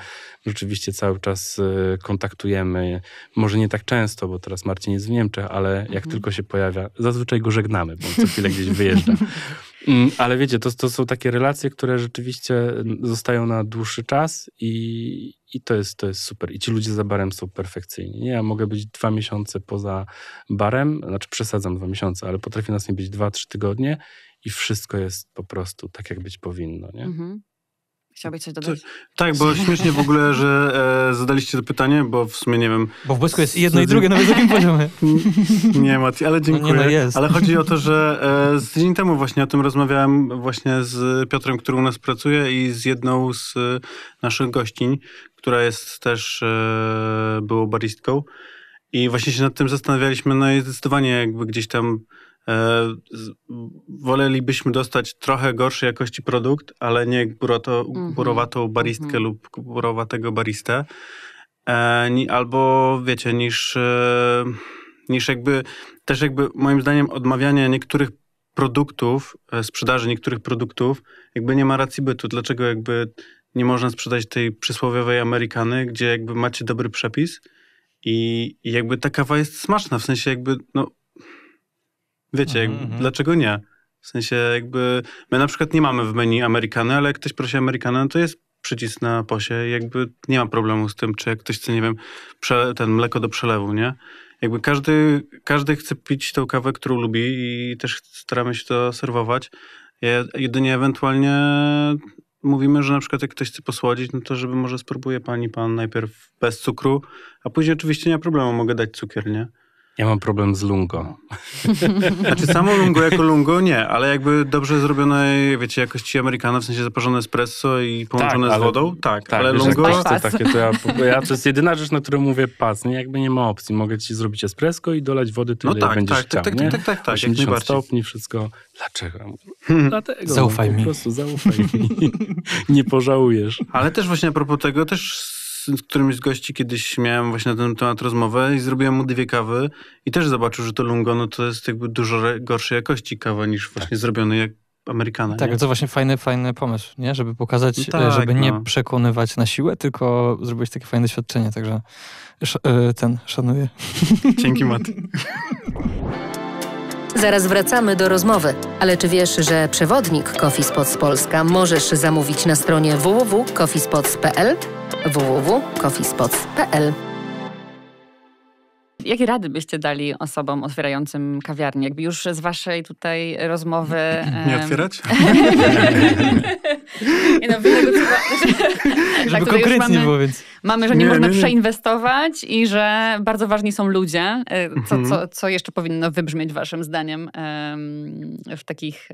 rzeczywiście cały czas y, kontaktujemy. Może nie tak często, bo teraz Marcin jest w Niemczech, ale jak mhm. tylko tylko się pojawia. Zazwyczaj go żegnamy, bo co chwilę gdzieś wyjeżdża. Mm, ale wiecie, to, to są takie relacje, które rzeczywiście zostają na dłuższy czas i, i to, jest, to jest super. I ci ludzie za barem są perfekcyjni. Nie, ja mogę być dwa miesiące poza barem, znaczy przesadzam dwa miesiące, ale potrafię nas nie być dwa, trzy tygodnie i wszystko jest po prostu tak, jak być powinno. Nie? Mhm. Chciałbyś coś dodać? Tak, bo śmiesznie w ogóle, że e, zadaliście to pytanie, bo w sumie nie wiem. Bo w błysku jest jedno i drugie na wysokim poziomie. Nie, Maciej, ale no dziękuję. No nie, no ale chodzi o to, że e, z tydzień temu właśnie o tym rozmawiałem właśnie z Piotrem, który u nas pracuje i z jedną z e, naszych gościń, która jest też e, była baristką. I właśnie się nad tym zastanawialiśmy, no i zdecydowanie jakby gdzieś tam E, wolelibyśmy dostać trochę gorszej jakości produkt, ale nie burato, mm-hmm. burowatą baristkę mm-hmm. lub burowatego baristę, e, albo wiecie, niż, e, niż jakby, też jakby moim zdaniem odmawianie niektórych produktów, sprzedaży niektórych produktów, jakby nie ma racji bytu. Dlaczego jakby nie można sprzedać tej przysłowiowej Amerykany, gdzie jakby macie dobry przepis i, i jakby ta kawa jest smaczna, w sensie jakby, no Wiecie, mm -hmm. dlaczego nie? W sensie jakby my na przykład nie mamy w menu Amerykany, ale jak ktoś prosi Amerykanę, no to jest przycisk na posie. Jakby nie ma problemu z tym, czy jak ktoś chce, nie wiem, ten mleko do przelewu, nie? Jakby każdy, każdy chce pić tą kawę, którą lubi i też staramy się to serwować. Jedynie ewentualnie mówimy, że na przykład jak ktoś chce posłodzić, no to żeby może spróbuje pani pan najpierw bez cukru, a później oczywiście nie ma problemu, mogę dać cukier, nie? Ja mam problem z lungo. Znaczy samo lungo jako lungo nie, ale jakby dobrze zrobione, wiecie, jakości amerykana, w sensie zaparzone espresso i połączone tak, z wodą, ale, tak, tak, ale wiesz, lungo... to, takie, to, ja, ja, to jest jedyna rzecz, na którą mówię pas, nie? Jakby nie ma opcji, mogę ci zrobić espresso i dolać wody tyle, no tak, jak będziesz tak, chciał, tak, nie? tak, tak, tak, 80 stopni, wszystko. Dlaczego? Hmm. Dlatego. Zaufaj no, mi. Po prostu zaufaj mi. nie pożałujesz. Ale też właśnie a propos tego, też z którymś z gości kiedyś miałem właśnie na ten temat rozmowę i zrobiłem mu dwie kawy i też zobaczył, że to lungo no to jest jakby dużo gorszej jakości kawa niż właśnie tak. zrobiony jak Amerykana. Tak, nie? to właśnie fajny, fajny pomysł, nie? Żeby pokazać, no tak, żeby no. nie przekonywać na siłę, tylko zrobić takie fajne doświadczenie, także sz- e, ten szanuję. Dzięki Maty. Zaraz wracamy do rozmowy, ale czy wiesz, że przewodnik Coffee Spots Polska możesz zamówić na stronie www.coffeespots.pl? www.coffeespots.pl Jakie rady byście dali osobom otwierającym kawiarnię? Jakby już z waszej tutaj rozmowy... Nie otwierać? nie no, wiele tak, Żeby tak, konkretnie mamy, było, więc... Mamy, że nie, nie można nie, nie. przeinwestować i że bardzo ważni są ludzie. E, co, mhm. co, co jeszcze powinno wybrzmieć waszym zdaniem w takich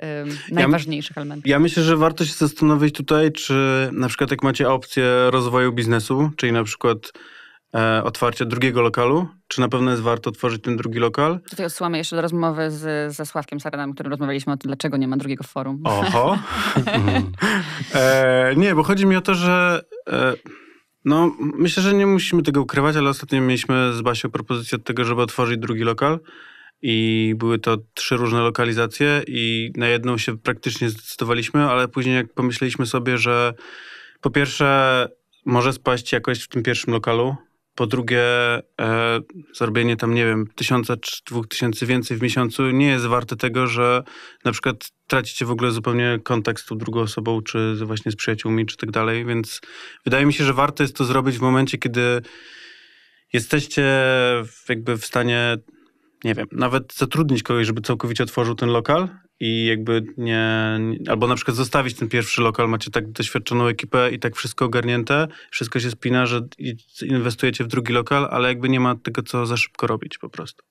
najważniejszych ja, elementach? Ja myślę, że warto się zastanowić tutaj, czy na przykład jak macie opcję rozwoju biznesu, czyli na przykład E, otwarcia drugiego lokalu? Czy na pewno jest warto otworzyć ten drugi lokal? Tutaj odsyłamy jeszcze do rozmowy z, ze Sławkiem Sarenem, którym rozmawialiśmy o tym, dlaczego nie ma drugiego forum. Oho! e, nie, bo chodzi mi o to, że e, no, myślę, że nie musimy tego ukrywać, ale ostatnio mieliśmy z Basią propozycję od tego, żeby otworzyć drugi lokal i były to trzy różne lokalizacje i na jedną się praktycznie zdecydowaliśmy, ale później jak pomyśleliśmy sobie, że po pierwsze może spaść jakość w tym pierwszym lokalu, po drugie, e, zrobienie tam, nie wiem, tysiąca czy dwóch tysięcy więcej w miesiącu nie jest warte tego, że na przykład tracicie w ogóle zupełnie kontakt z tą drugą osobą, czy właśnie z przyjaciółmi, czy tak dalej. Więc wydaje mi się, że warto jest to zrobić w momencie, kiedy jesteście jakby w stanie, nie wiem, nawet zatrudnić kogoś, żeby całkowicie otworzył ten lokal i jakby nie, albo na przykład zostawić ten pierwszy lokal, macie tak doświadczoną ekipę i tak wszystko ogarnięte, wszystko się spina, że inwestujecie w drugi lokal, ale jakby nie ma tego, co za szybko robić po prostu.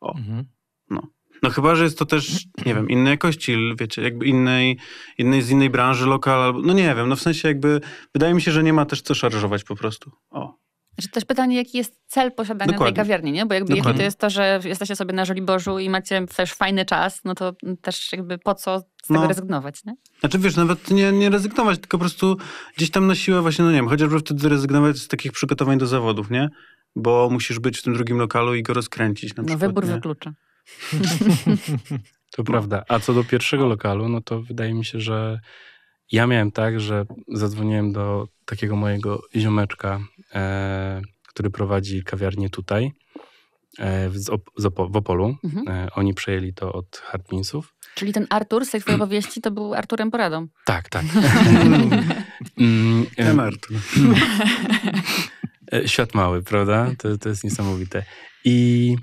O, mhm. no. No chyba, że jest to też, nie wiem, innej jakości, wiecie, jakby innej, innej z innej branży lokal, no nie wiem, no w sensie jakby wydaje mi się, że nie ma też co szarżować po prostu. O. Znaczy też pytanie, jaki jest cel posiadania Dokładnie. tej kawiarni, nie? Bo jakby jeśli to jest to, że jesteście sobie na Żoliborzu i macie też fajny czas, no to też jakby po co z no. tego rezygnować, nie? Znaczy wiesz, nawet nie, nie rezygnować, tylko po prostu gdzieś tam na siłę właśnie, no nie wiem, chociażby wtedy rezygnować z takich przygotowań do zawodów, nie? Bo musisz być w tym drugim lokalu i go rozkręcić na No wybór nie? wyklucza. to prawda. A co do pierwszego lokalu, no to wydaje mi się, że ja miałem tak, że zadzwoniłem do takiego mojego ziomeczka, e, który prowadzi kawiarnię tutaj e, w, z Op- w Opolu. Mhm. E, oni przejęli to od Hartminsów. Czyli ten Artur z tej twojej mm. powieści to był Arturem Poradą. Tak, tak. ten mm, Artur. E, świat mały, prawda? To, to jest niesamowite. I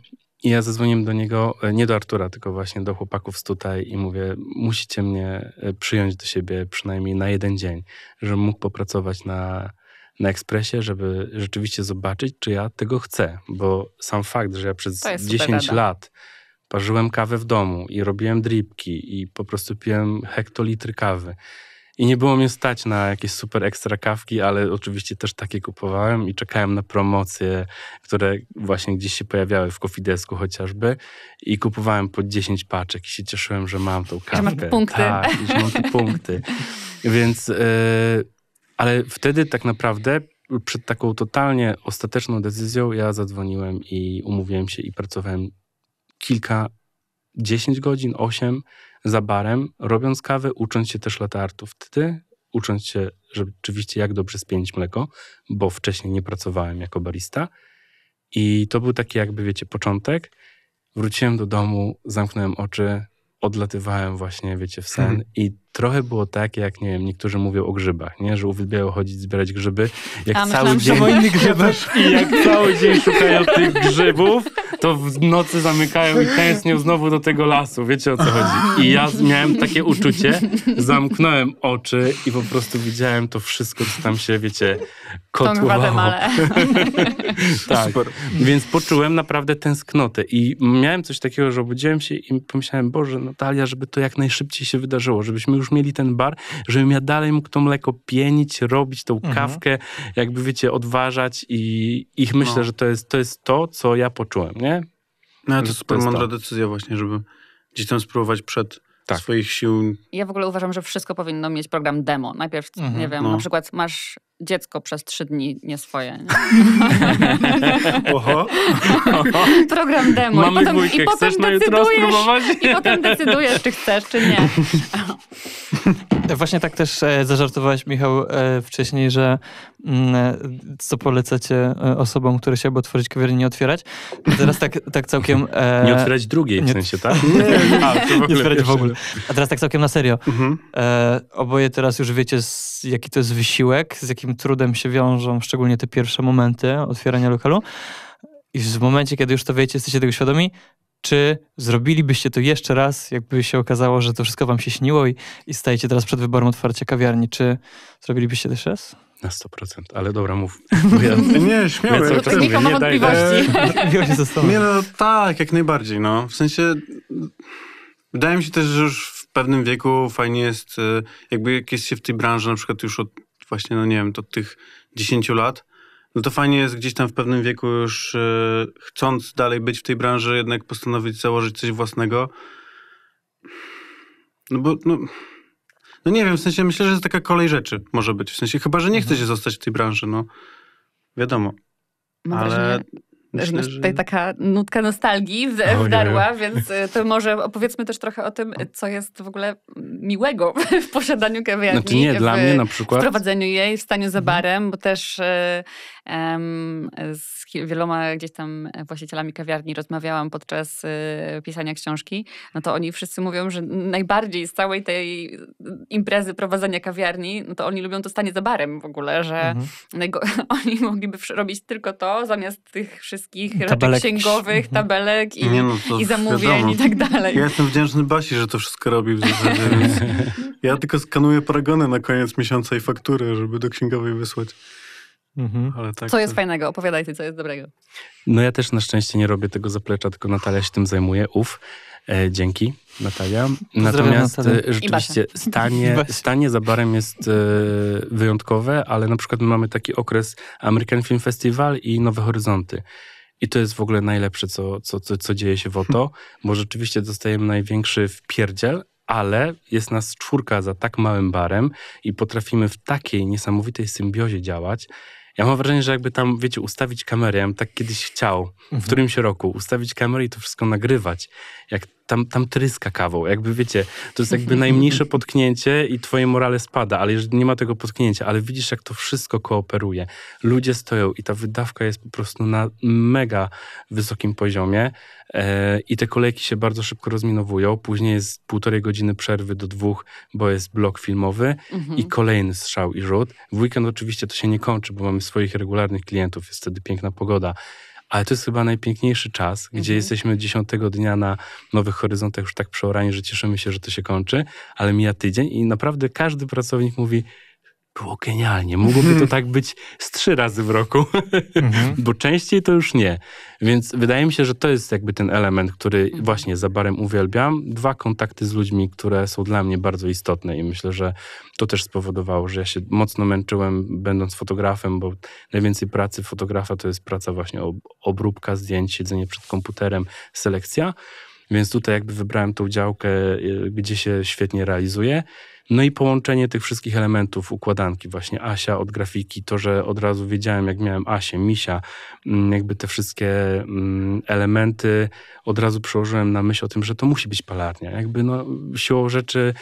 i ja zadzwoniłem do niego, e, nie do Artura, tylko właśnie do chłopaków z tutaj i mówię, musicie mnie e, przyjąć do siebie przynajmniej na jeden dzień, żebym mógł popracować na, na ekspresie, żeby rzeczywiście zobaczyć, czy ja tego chcę. Bo sam fakt, że ja przez 10 lat parzyłem kawę w domu i robiłem dripki i po prostu piłem hektolitry kawy i nie było mnie stać na jakieś super ekstra kawki, ale oczywiście też takie kupowałem i czekałem na promocje, które właśnie gdzieś się pojawiały w Kofidesku chociażby i kupowałem po 10 paczek i się cieszyłem, że mam tą kawkę. Tak, że mam te punkty. Tak, że mam te punkty. Więc, yy, ale wtedy tak naprawdę przed taką totalnie ostateczną decyzją ja zadzwoniłem i umówiłem się i pracowałem kilka, 10 godzin, 8 za barem, robiąc kawę, ucząc się też latartów. Wtedy ucząc się rzeczywiście, jak dobrze spięć mleko, bo wcześniej nie pracowałem jako barista. I to był taki jakby, wiecie, początek. Wróciłem do domu, zamknąłem oczy, odlatywałem właśnie, wiecie, w sen hmm. i trochę było tak, jak nie wiem, niektórzy mówią o grzybach, nie? że uwielbiają chodzić zbierać grzyby. Jak A cały dzień. I jak cały dzień szukają tych grzybów, to w nocy zamykają i tęsknią znowu do tego lasu. Wiecie o co chodzi? I ja miałem takie uczucie, zamknąłem oczy i po prostu widziałem to wszystko, co tam się, wiecie, kotłowało. tak. Super. Więc poczułem naprawdę tęsknotę i miałem coś takiego, że obudziłem się i pomyślałem, Boże, Natalia, żeby to jak najszybciej się wydarzyło, żebyśmy już mieli ten bar, żebym ja dalej mógł to mleko pienić, robić tą mhm. kawkę, jakby wiecie, odważać i ich myślę, no. że to jest, to jest to, co ja poczułem, nie? No ale to, to super to mądra to. decyzja właśnie, żeby gdzieś tam spróbować przed tak. swoich sił. Ja w ogóle uważam, że wszystko powinno mieć program demo. Najpierw, mhm. nie wiem, no. na przykład masz dziecko przez trzy dni nie swoje. Nie? Oho. Program demo. Mamy I potem, i potem decydujesz, I potem decydujesz, czy chcesz, czy nie. Właśnie tak też e, zażartowałeś, Michał, e, wcześniej, że mm, e, co polecacie osobom, które chciałyby otworzyć kawiarnię, nie otwierać. Teraz tak, tak całkiem... Nie otwierać drugiej w nie, sensie, tak? Nie, nie, A, w nie otwierać w ogóle. A teraz tak całkiem na serio. Mhm. Oboje teraz już wiecie, jaki to jest wysiłek, z jakim jakim trudem się wiążą, szczególnie te pierwsze momenty otwierania lokalu. I w momencie, kiedy już to wiecie, jesteście tego świadomi, czy zrobilibyście to jeszcze raz, jakby się okazało, że to wszystko wam się śniło i, i stajecie teraz przed wyborem otwarcia kawiarni? Czy zrobilibyście to jeszcze raz? Na 100%, ale dobra, mów. Ja, nie, śmiało. Ja to nie ma wątpliwości. Daj, nie, no tak, jak najbardziej. No. W sensie, wydaje mi się też, że już w pewnym wieku fajnie jest, y, jakby jak jest się w tej branży na przykład już od właśnie, no nie wiem, do tych 10 lat, no to fajnie jest gdzieś tam w pewnym wieku już yy, chcąc dalej być w tej branży, jednak postanowić założyć coś własnego. No bo, no, no nie wiem, w sensie myślę, że jest taka kolej rzeczy może być. W sensie chyba, że nie mhm. chce się zostać w tej branży, no wiadomo. Mam Ale wrażenie, Myślę, że... Tutaj taka nutka nostalgii wdarła, więc y, to może opowiedzmy też trochę o tym, co jest w ogóle miłego w posiadaniu kawiarni. Znaczy nie, w, dla mnie na przykład. W prowadzeniu jej, w staniu za mhm. barem, bo też um, z wieloma gdzieś tam właścicielami kawiarni rozmawiałam podczas y, pisania książki, no to oni wszyscy mówią, że najbardziej z całej tej imprezy prowadzenia kawiarni, no to oni lubią to stanie za barem w ogóle, że mhm. oni mogliby robić tylko to, zamiast tych wszystkich wszystkich tabelek. księgowych, mhm. tabelek i, no, i zamówień i tak dalej. Ja jestem wdzięczny Basi, że to wszystko robi w zasadzie, więc ja tylko skanuję paragony na koniec miesiąca i faktury, żeby do księgowej wysłać. Mhm. Tak, co jest to... fajnego? Opowiadajcie, co jest dobrego. No ja też na szczęście nie robię tego zaplecza, tylko Natalia się tym zajmuje. Uf, e, dzięki Natalia. Natomiast e, Natalia. rzeczywiście stanie, stanie za barem jest e, wyjątkowe, ale na przykład my mamy taki okres American Film Festival i Nowe Horyzonty. I to jest w ogóle najlepsze, co, co, co, co dzieje się w OTO, hmm. bo rzeczywiście dostajemy największy wpierdziel, ale jest nas czwórka za tak małym barem i potrafimy w takiej niesamowitej symbiozie działać. Ja mam wrażenie, że jakby tam, wiecie, ustawić kamerę, ja bym tak kiedyś chciał, w mhm. którymś roku, ustawić kamerę i to wszystko nagrywać. Jak tam, tam tryska kawą. Jakby wiecie, to jest jakby najmniejsze potknięcie i twoje morale spada, ale jeżeli nie ma tego potknięcia, ale widzisz, jak to wszystko kooperuje. Ludzie stoją i ta wydawka jest po prostu na mega wysokim poziomie e, i te kolejki się bardzo szybko rozminowują. Później jest półtorej godziny przerwy do dwóch, bo jest blok filmowy mhm. i kolejny strzał i rzut. W weekend oczywiście to się nie kończy, bo mamy swoich regularnych klientów, jest wtedy piękna pogoda. Ale to jest chyba najpiękniejszy czas, mhm. gdzie jesteśmy dziesiątego dnia na Nowych Horyzontach już tak przeorani, że cieszymy się, że to się kończy, ale mija tydzień i naprawdę każdy pracownik mówi, było genialnie. Mogłoby to tak być z trzy razy w roku, mhm. bo częściej to już nie. Więc wydaje mi się, że to jest jakby ten element, który mhm. właśnie za barem uwielbiam. Dwa kontakty z ludźmi, które są dla mnie bardzo istotne i myślę, że to też spowodowało, że ja się mocno męczyłem będąc fotografem, bo najwięcej pracy fotografa to jest praca właśnie obróbka zdjęć, siedzenie przed komputerem, selekcja. Więc tutaj jakby wybrałem tą działkę, y, gdzie się świetnie realizuje. No i połączenie tych wszystkich elementów układanki, właśnie Asia od grafiki, to, że od razu wiedziałem, jak miałem Asię, Misia, mm, jakby te wszystkie mm, elementy od razu przełożyłem na myśl o tym, że to musi być palarnia. Jakby no, siłą rzeczy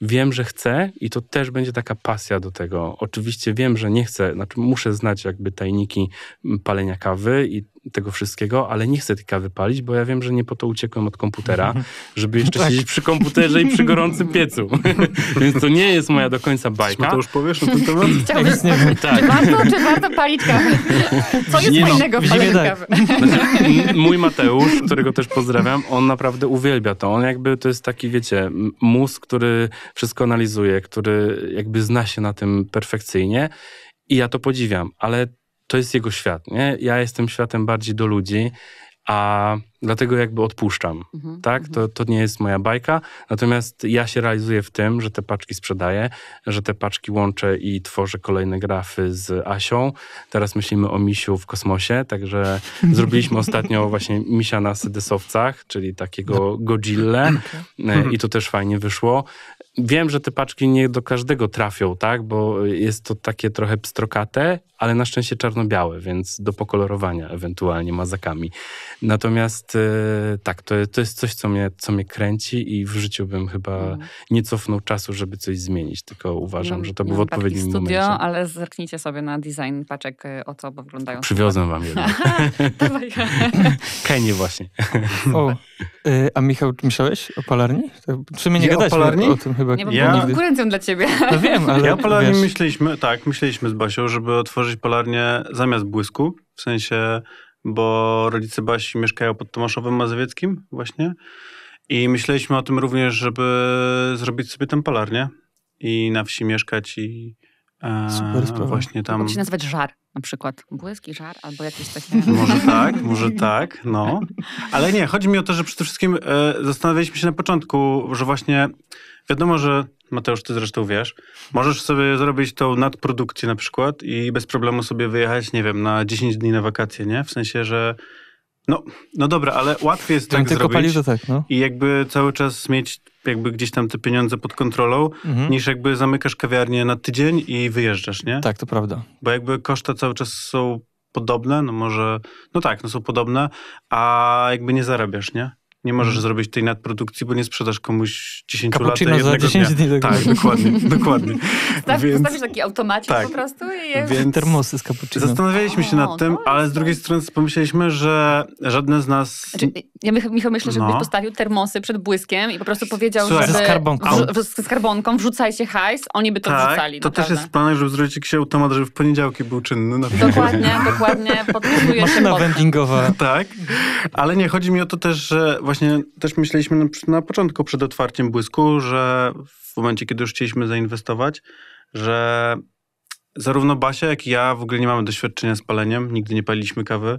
wiem, że chcę i to też będzie taka pasja do tego. Oczywiście wiem, że nie chcę, znaczy muszę znać jakby tajniki mm, palenia kawy i tego wszystkiego, ale nie chcę tej kawy palić, bo ja wiem, że nie po to uciekłem od komputera, żeby jeszcze tak. siedzieć przy komputerze i przy gorącym piecu. Więc to nie jest moja do końca bajka. to już powiesz na to temat? Chciałbym tak. tak. Czy, warto, czy warto palić kawę? Co jest nie, no, fajnego w tak. kawy? Znaczy, mój Mateusz, którego też pozdrawiam, on naprawdę uwielbia to. On jakby to jest taki, wiecie, mózg, który wszystko analizuje, który jakby zna się na tym perfekcyjnie i ja to podziwiam, ale to jest jego świat, nie? Ja jestem światem bardziej do ludzi, a dlatego jakby odpuszczam, mhm, tak? Mhm. To, to nie jest moja bajka, natomiast ja się realizuję w tym, że te paczki sprzedaję, że te paczki łączę i tworzę kolejne grafy z Asią. Teraz myślimy o misiu w kosmosie, także zrobiliśmy ostatnio właśnie misia na sedysowcach, czyli takiego no. Godzilla e, i to też fajnie wyszło. Wiem, że te paczki nie do każdego trafią, tak? Bo jest to takie trochę pstrokate, ale na szczęście czarno-białe, więc do pokolorowania ewentualnie mazakami. Natomiast e, tak, to, to jest coś, co mnie, co mnie kręci i w życiu bym chyba mm. nie cofnął czasu, żeby coś zmienić, tylko uważam, mm, że to był w odpowiednim studio, momencie. ale zerknijcie sobie na design paczek, e, o co wyglądają. Tak, Przywiozę wam jeden. Dawaj. właśnie. o, e, a Michał, myślałeś o palarni? Czy mnie nie o, o tym? chyba... Nie, bo ja... był konkurencją dla ciebie. No wiem, ale... Ja polarnie wiesz. myśleliśmy, tak, myśleliśmy z Basią, żeby otworzyć polarnię zamiast Błysku, w sensie, bo rodzice Basi mieszkają pod Tomaszowem Mazowieckim właśnie i myśleliśmy o tym również, żeby zrobić sobie tę polarnię i na wsi mieszkać i Super sprawa. Właśnie tam... Mógł się nazywać żar na przykład. Błyski, żar albo jakieś takie... Może tak, może tak, no. Ale nie, chodzi mi o to, że przede wszystkim e, zastanawialiśmy się na początku, że właśnie wiadomo, że Mateusz, ty zresztą wiesz, możesz sobie zrobić tą nadprodukcję na przykład i bez problemu sobie wyjechać, nie wiem, na 10 dni na wakacje, nie? W sensie, że no, no dobra, ale łatwiej jest tak tylko zrobić tak, no. i jakby cały czas mieć jakby gdzieś tam te pieniądze pod kontrolą, mhm. niż jakby zamykasz kawiarnię na tydzień i wyjeżdżasz, nie? Tak, to prawda. Bo jakby koszta cały czas są podobne, no może, no tak, no są podobne, a jakby nie zarabiasz, nie? nie możesz mhm. zrobić tej nadprodukcji, bo nie sprzedasz komuś 10 Cappuccino lat jednego za 10 dnia. dni. Tak, dokładnie, dokładnie. Staw, więc, postawisz taki automacie tak, po prostu i jest... Więc termosy z cappuccino. Zastanawialiśmy się o, nad tym, ale z drugiej strony pomyśleliśmy, że żadne z nas... Znaczy, ja Michał myślę, że no. postawił termosy przed błyskiem i po prostu powiedział, Słuchaj, że... Ze skarbonką. Wrzu- ze skarbonką wrzucajcie hajs, oni by to tak, wrzucali. to naprawdę. też jest plan, żeby zrobić jakiś automat, żeby w poniedziałki był czynny. Na dokładnie, dokładnie. Maszyna wendingowa. Tak, ale nie, chodzi mi o to też, że właśnie też myśleliśmy na, na początku przed otwarciem błysku, że w momencie, kiedy już chcieliśmy zainwestować, że zarówno Basia, jak i ja w ogóle nie mamy doświadczenia z paleniem, nigdy nie paliliśmy kawy.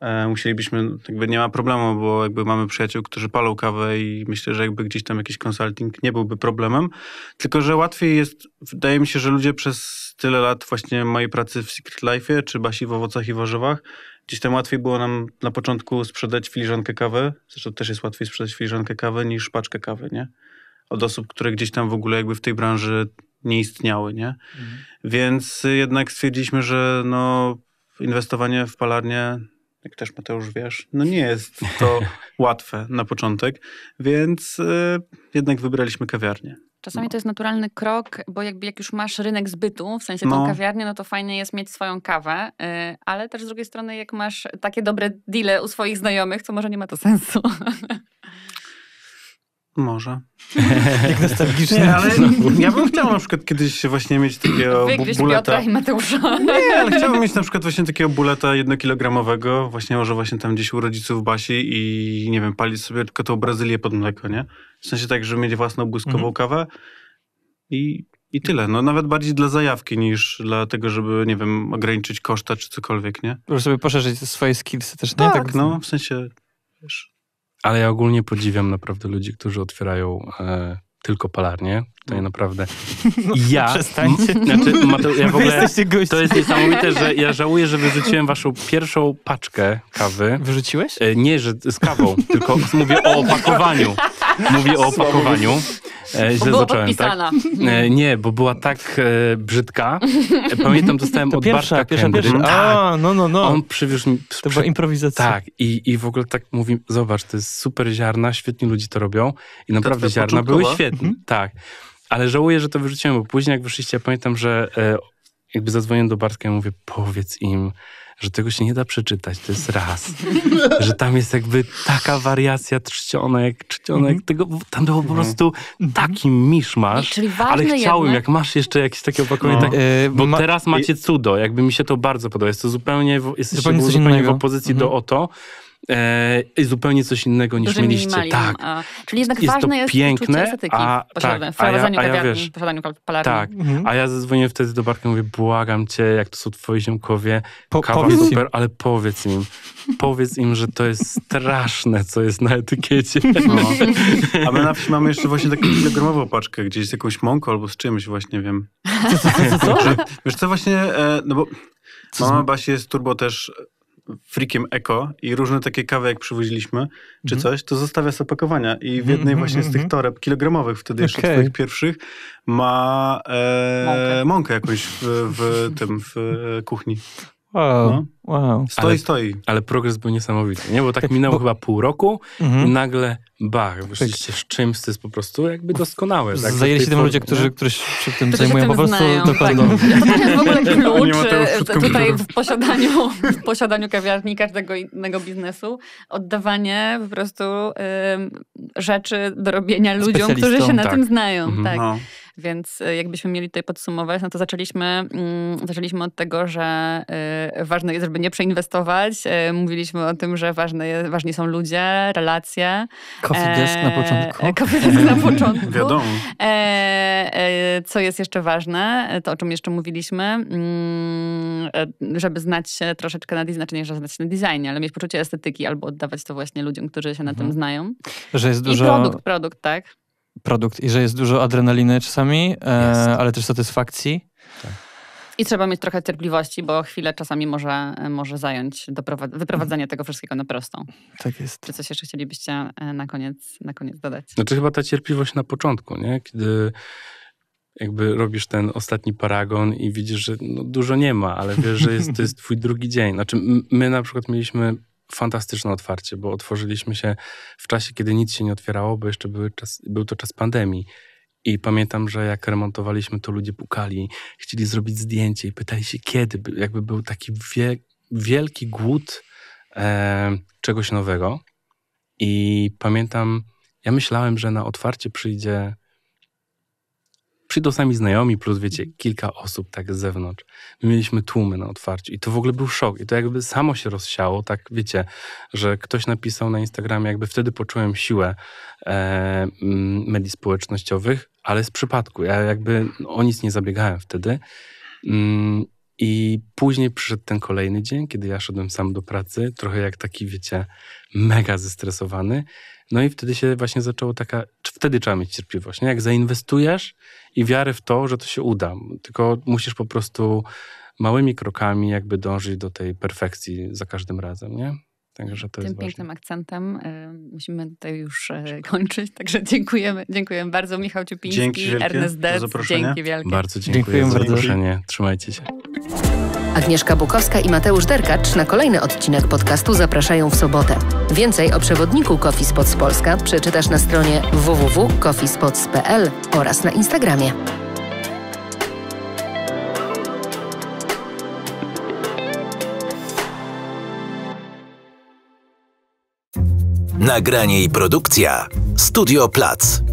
E, musielibyśmy, jakby nie ma problemu, bo jakby mamy przyjaciół, którzy palą kawę i myślę, że jakby gdzieś tam jakiś konsulting nie byłby problemem. Tylko, że łatwiej jest, wydaje mi się, że ludzie przez tyle lat właśnie mojej pracy w Secret Life czy Basi w owocach i warzywach, Gdzieś tam łatwiej było nam na początku sprzedać filiżankę kawy, zresztą też jest łatwiej sprzedać filiżankę kawy niż paczkę kawy, nie? Od osób, które gdzieś tam w ogóle jakby w tej branży nie istniały, nie? Mhm. Więc jednak stwierdziliśmy, że no, inwestowanie w palarnię jak też Mateusz wiesz, no nie jest to łatwe na początek, więc y, jednak wybraliśmy kawiarnię. Czasami no. to jest naturalny krok, bo jakby jak już masz rynek zbytu, w sensie no. tą kawiarnię, no to fajnie jest mieć swoją kawę, y, ale też z drugiej strony jak masz takie dobre deale u swoich znajomych, to może nie ma to sensu. Może. Jak nostalgicznie. Nie, ale ja bym chciał na przykład kiedyś właśnie mieć takiego Wygryź buleta. Piotra i Mateusza. Nie, ale chciałbym mieć na przykład właśnie takiego buleta jednokilogramowego, właśnie może właśnie tam gdzieś u rodziców Basi i nie wiem, palić sobie tylko tą Brazylię pod mleko, nie? W sensie tak, żeby mieć własną błyskową mhm. kawę i, i tyle. No nawet bardziej dla zajawki niż dla tego, żeby, nie wiem, ograniczyć koszta czy cokolwiek, nie? Żeby poszerzyć swoje skillsy też, nie? Tak, tak no, w sensie, wiesz... Ale ja ogólnie podziwiam naprawdę ludzi, którzy otwierają e, tylko palarnie. To naprawdę. No, ja. Przestańcie. Znaczy, Mateusz, ja w ogóle, to jest niesamowite, że ja żałuję, że wyrzuciłem waszą pierwszą paczkę kawy. Wyrzuciłeś? E, nie, że z kawą, tylko mówię o opakowaniu. Mówię o opakowaniu. E, źle zacząłem, Tak? E, nie, bo była tak e, brzydka. E, pamiętam, dostałem to od pierwsza, Bartka pierwsza, Kendry. pierwsza. Tak. A, no, no, no. On przywiózł mi... To była improwizacja. Tak, i, i w ogóle tak mówi, zobacz, to jest super ziarna, świetni ludzie to robią. I naprawdę ziarna były świetne. Mhm. Tak. Ale żałuję, że to wyrzuciłem, bo później jak wyszliście, ja pamiętam, że e, jakby zadzwoniłem do Bartka i mówię, powiedz im, że tego się nie da przeczytać, to jest raz. że tam jest jakby taka wariacja trzcionek, czcionek, mhm. tego, tam było po mhm. prostu mhm. taki miszmasz, Czyli ale chciałbym, jednak. jak masz jeszcze jakieś takie opakowanie, no. tak, e, bo Ma teraz macie cudo, jakby mi się to bardzo podoba, jest to zupełnie, w, jesteście zupełnie, zupełnie w opozycji do Oto, e, zupełnie coś innego niż Duży mieliście. Tak. A, czyli jednak jest ważne jest piękne, estetyki a, w posiadaniu, tak, w a ja, a ja wiesz, posiadaniu palarni. Tak, mhm. a ja zadzwoniłem wtedy do Bartka i mówię, błagam cię, jak to są twoi ziomkowie, po, kawa super, im. ale powiedz im, powiedz im, że to jest straszne, co jest na etykiecie. No. no. A my na wsi mamy jeszcze właśnie taką kilogramową paczkę, gdzieś z jakąś mąką albo z czymś właśnie, wiem. Co, co, co, co? Wiesz co, właśnie, e, no bo Mama Basi jest turbo też frikiem eko i różne takie kawy, jak przywoziliśmy, czy mm. coś, to zostawia sobie I w mhm, jednej mm właśnie mm z tych mhm. toreb kilogramowych, wtedy jeszcze swoich pierwszych, ma e, mąkę. mąkę. jakąś w, w tym, w kuchni. Wow, no. wow. Stoi, ale, stoi. Ale progres był niesamowity, nie? Bo tak, minęło bo... chyba pół roku mhm. i nagle bach, wyszliście tak. z czymś, co jest po prostu jakby doskonałe. Tak? Zajęli się tym ludzie, którzy, którzy się tym zajmują, się tym po prostu znają, tak. dokładnie. Tak. w ogóle klucz e, tutaj w posiadaniu, w posiadaniu kawiarni każdego innego biznesu, oddawanie po prostu y, rzeczy do robienia ludziom, którzy się na tak. tym znają. Tak. Mhm. Tak. No. Więc e, jakbyśmy mieli tutaj podsumować, no to zaczęliśmy, mm, zaczęliśmy od tego, że e, ważne jest, żeby nie przeinwestować. E, mówiliśmy o tym, że ważne, ważni są ludzie, relacje. Coffee desk na początku. Coffee desk na początku. Wiadomo. Co jest jeszcze ważne, to o czym jeszcze mówiliśmy, mm, żeby znać się troszeczkę na znaczenie, że znać się na designie, ale mieć poczucie estetyki albo oddawać to właśnie ludziom, którzy się na mhm. tym znają. Że jest I dużo... produkt, produkt, tak produkt i że jest dużo adrenaliny czasami, e, ale też satysfakcji. Tak. I trzeba mieć trochę cierpliwości, bo chwilę czasami może, może zająć wyprowadzenie tego wszystkiego na prostą. Tak jest. Czy coś jeszcze chcielibyście e, na koniec, na koniec dodać? Znaczy chyba ta cierpliwość na początku, nie? Kiedy jakby robisz ten ostatni paragon i widzisz, że no, dużo nie ma, ale wiesz, że jest, to jest twój drugi dzień. Znaczy my na przykład mieliśmy fantastyczne otwarcie, bo otworzyliśmy się w czasie, kiedy nic się nie otwierało, bo jeszcze były czas, był to czas pandemii. I pamiętam, że jak remontowaliśmy, to ludzie pukali, chcieli zrobić zdjęcie i pytali się kiedy. Jakby był taki wie, wielki głód e, czegoś nowego. I pamiętam, ja myślałem, że na otwarcie przyjdzie przyjdą sami znajomi, plus wiecie, kilka osób tak z zewnątrz. My mieliśmy tłumy na otwarciu i to w ogóle był szok. I to jakby samo się rozsiało, tak wiecie, że ktoś napisał na Instagramie, jakby wtedy poczułem siłę e, mm, mediów społecznościowych, ale z przypadku. Ja jakby no, o nic nie zabiegałem wtedy. Mm, i później przyszedł ten kolejny dzień, kiedy ja szedłem sam do pracy, trochę jak taki, wiecie, mega zestresowany. No i wtedy się właśnie zaczęło taka, wtedy trzeba mieć cierpliwość. Nie? Jak zainwestujesz i wiarę w to, że to się uda, tylko musisz po prostu małymi krokami jakby dążyć do tej perfekcji za każdym razem, nie? Także to Tym jest pięknym ważne. akcentem y, musimy tutaj już y, kończyć, także dziękujemy, dziękujemy bardzo Michał Ciupiński, Ernest Dec, dzięki wielkie. Bardzo dziękuję, dziękuję za zaproszenie, trzymajcie się. Agnieszka Bukowska i Mateusz Derkacz na kolejny odcinek podcastu zapraszają w sobotę. Więcej o przewodniku Coffee Spots Polska przeczytasz na stronie www.coffeespots.pl oraz na Instagramie. Nagranie i produkcja Studio Plac.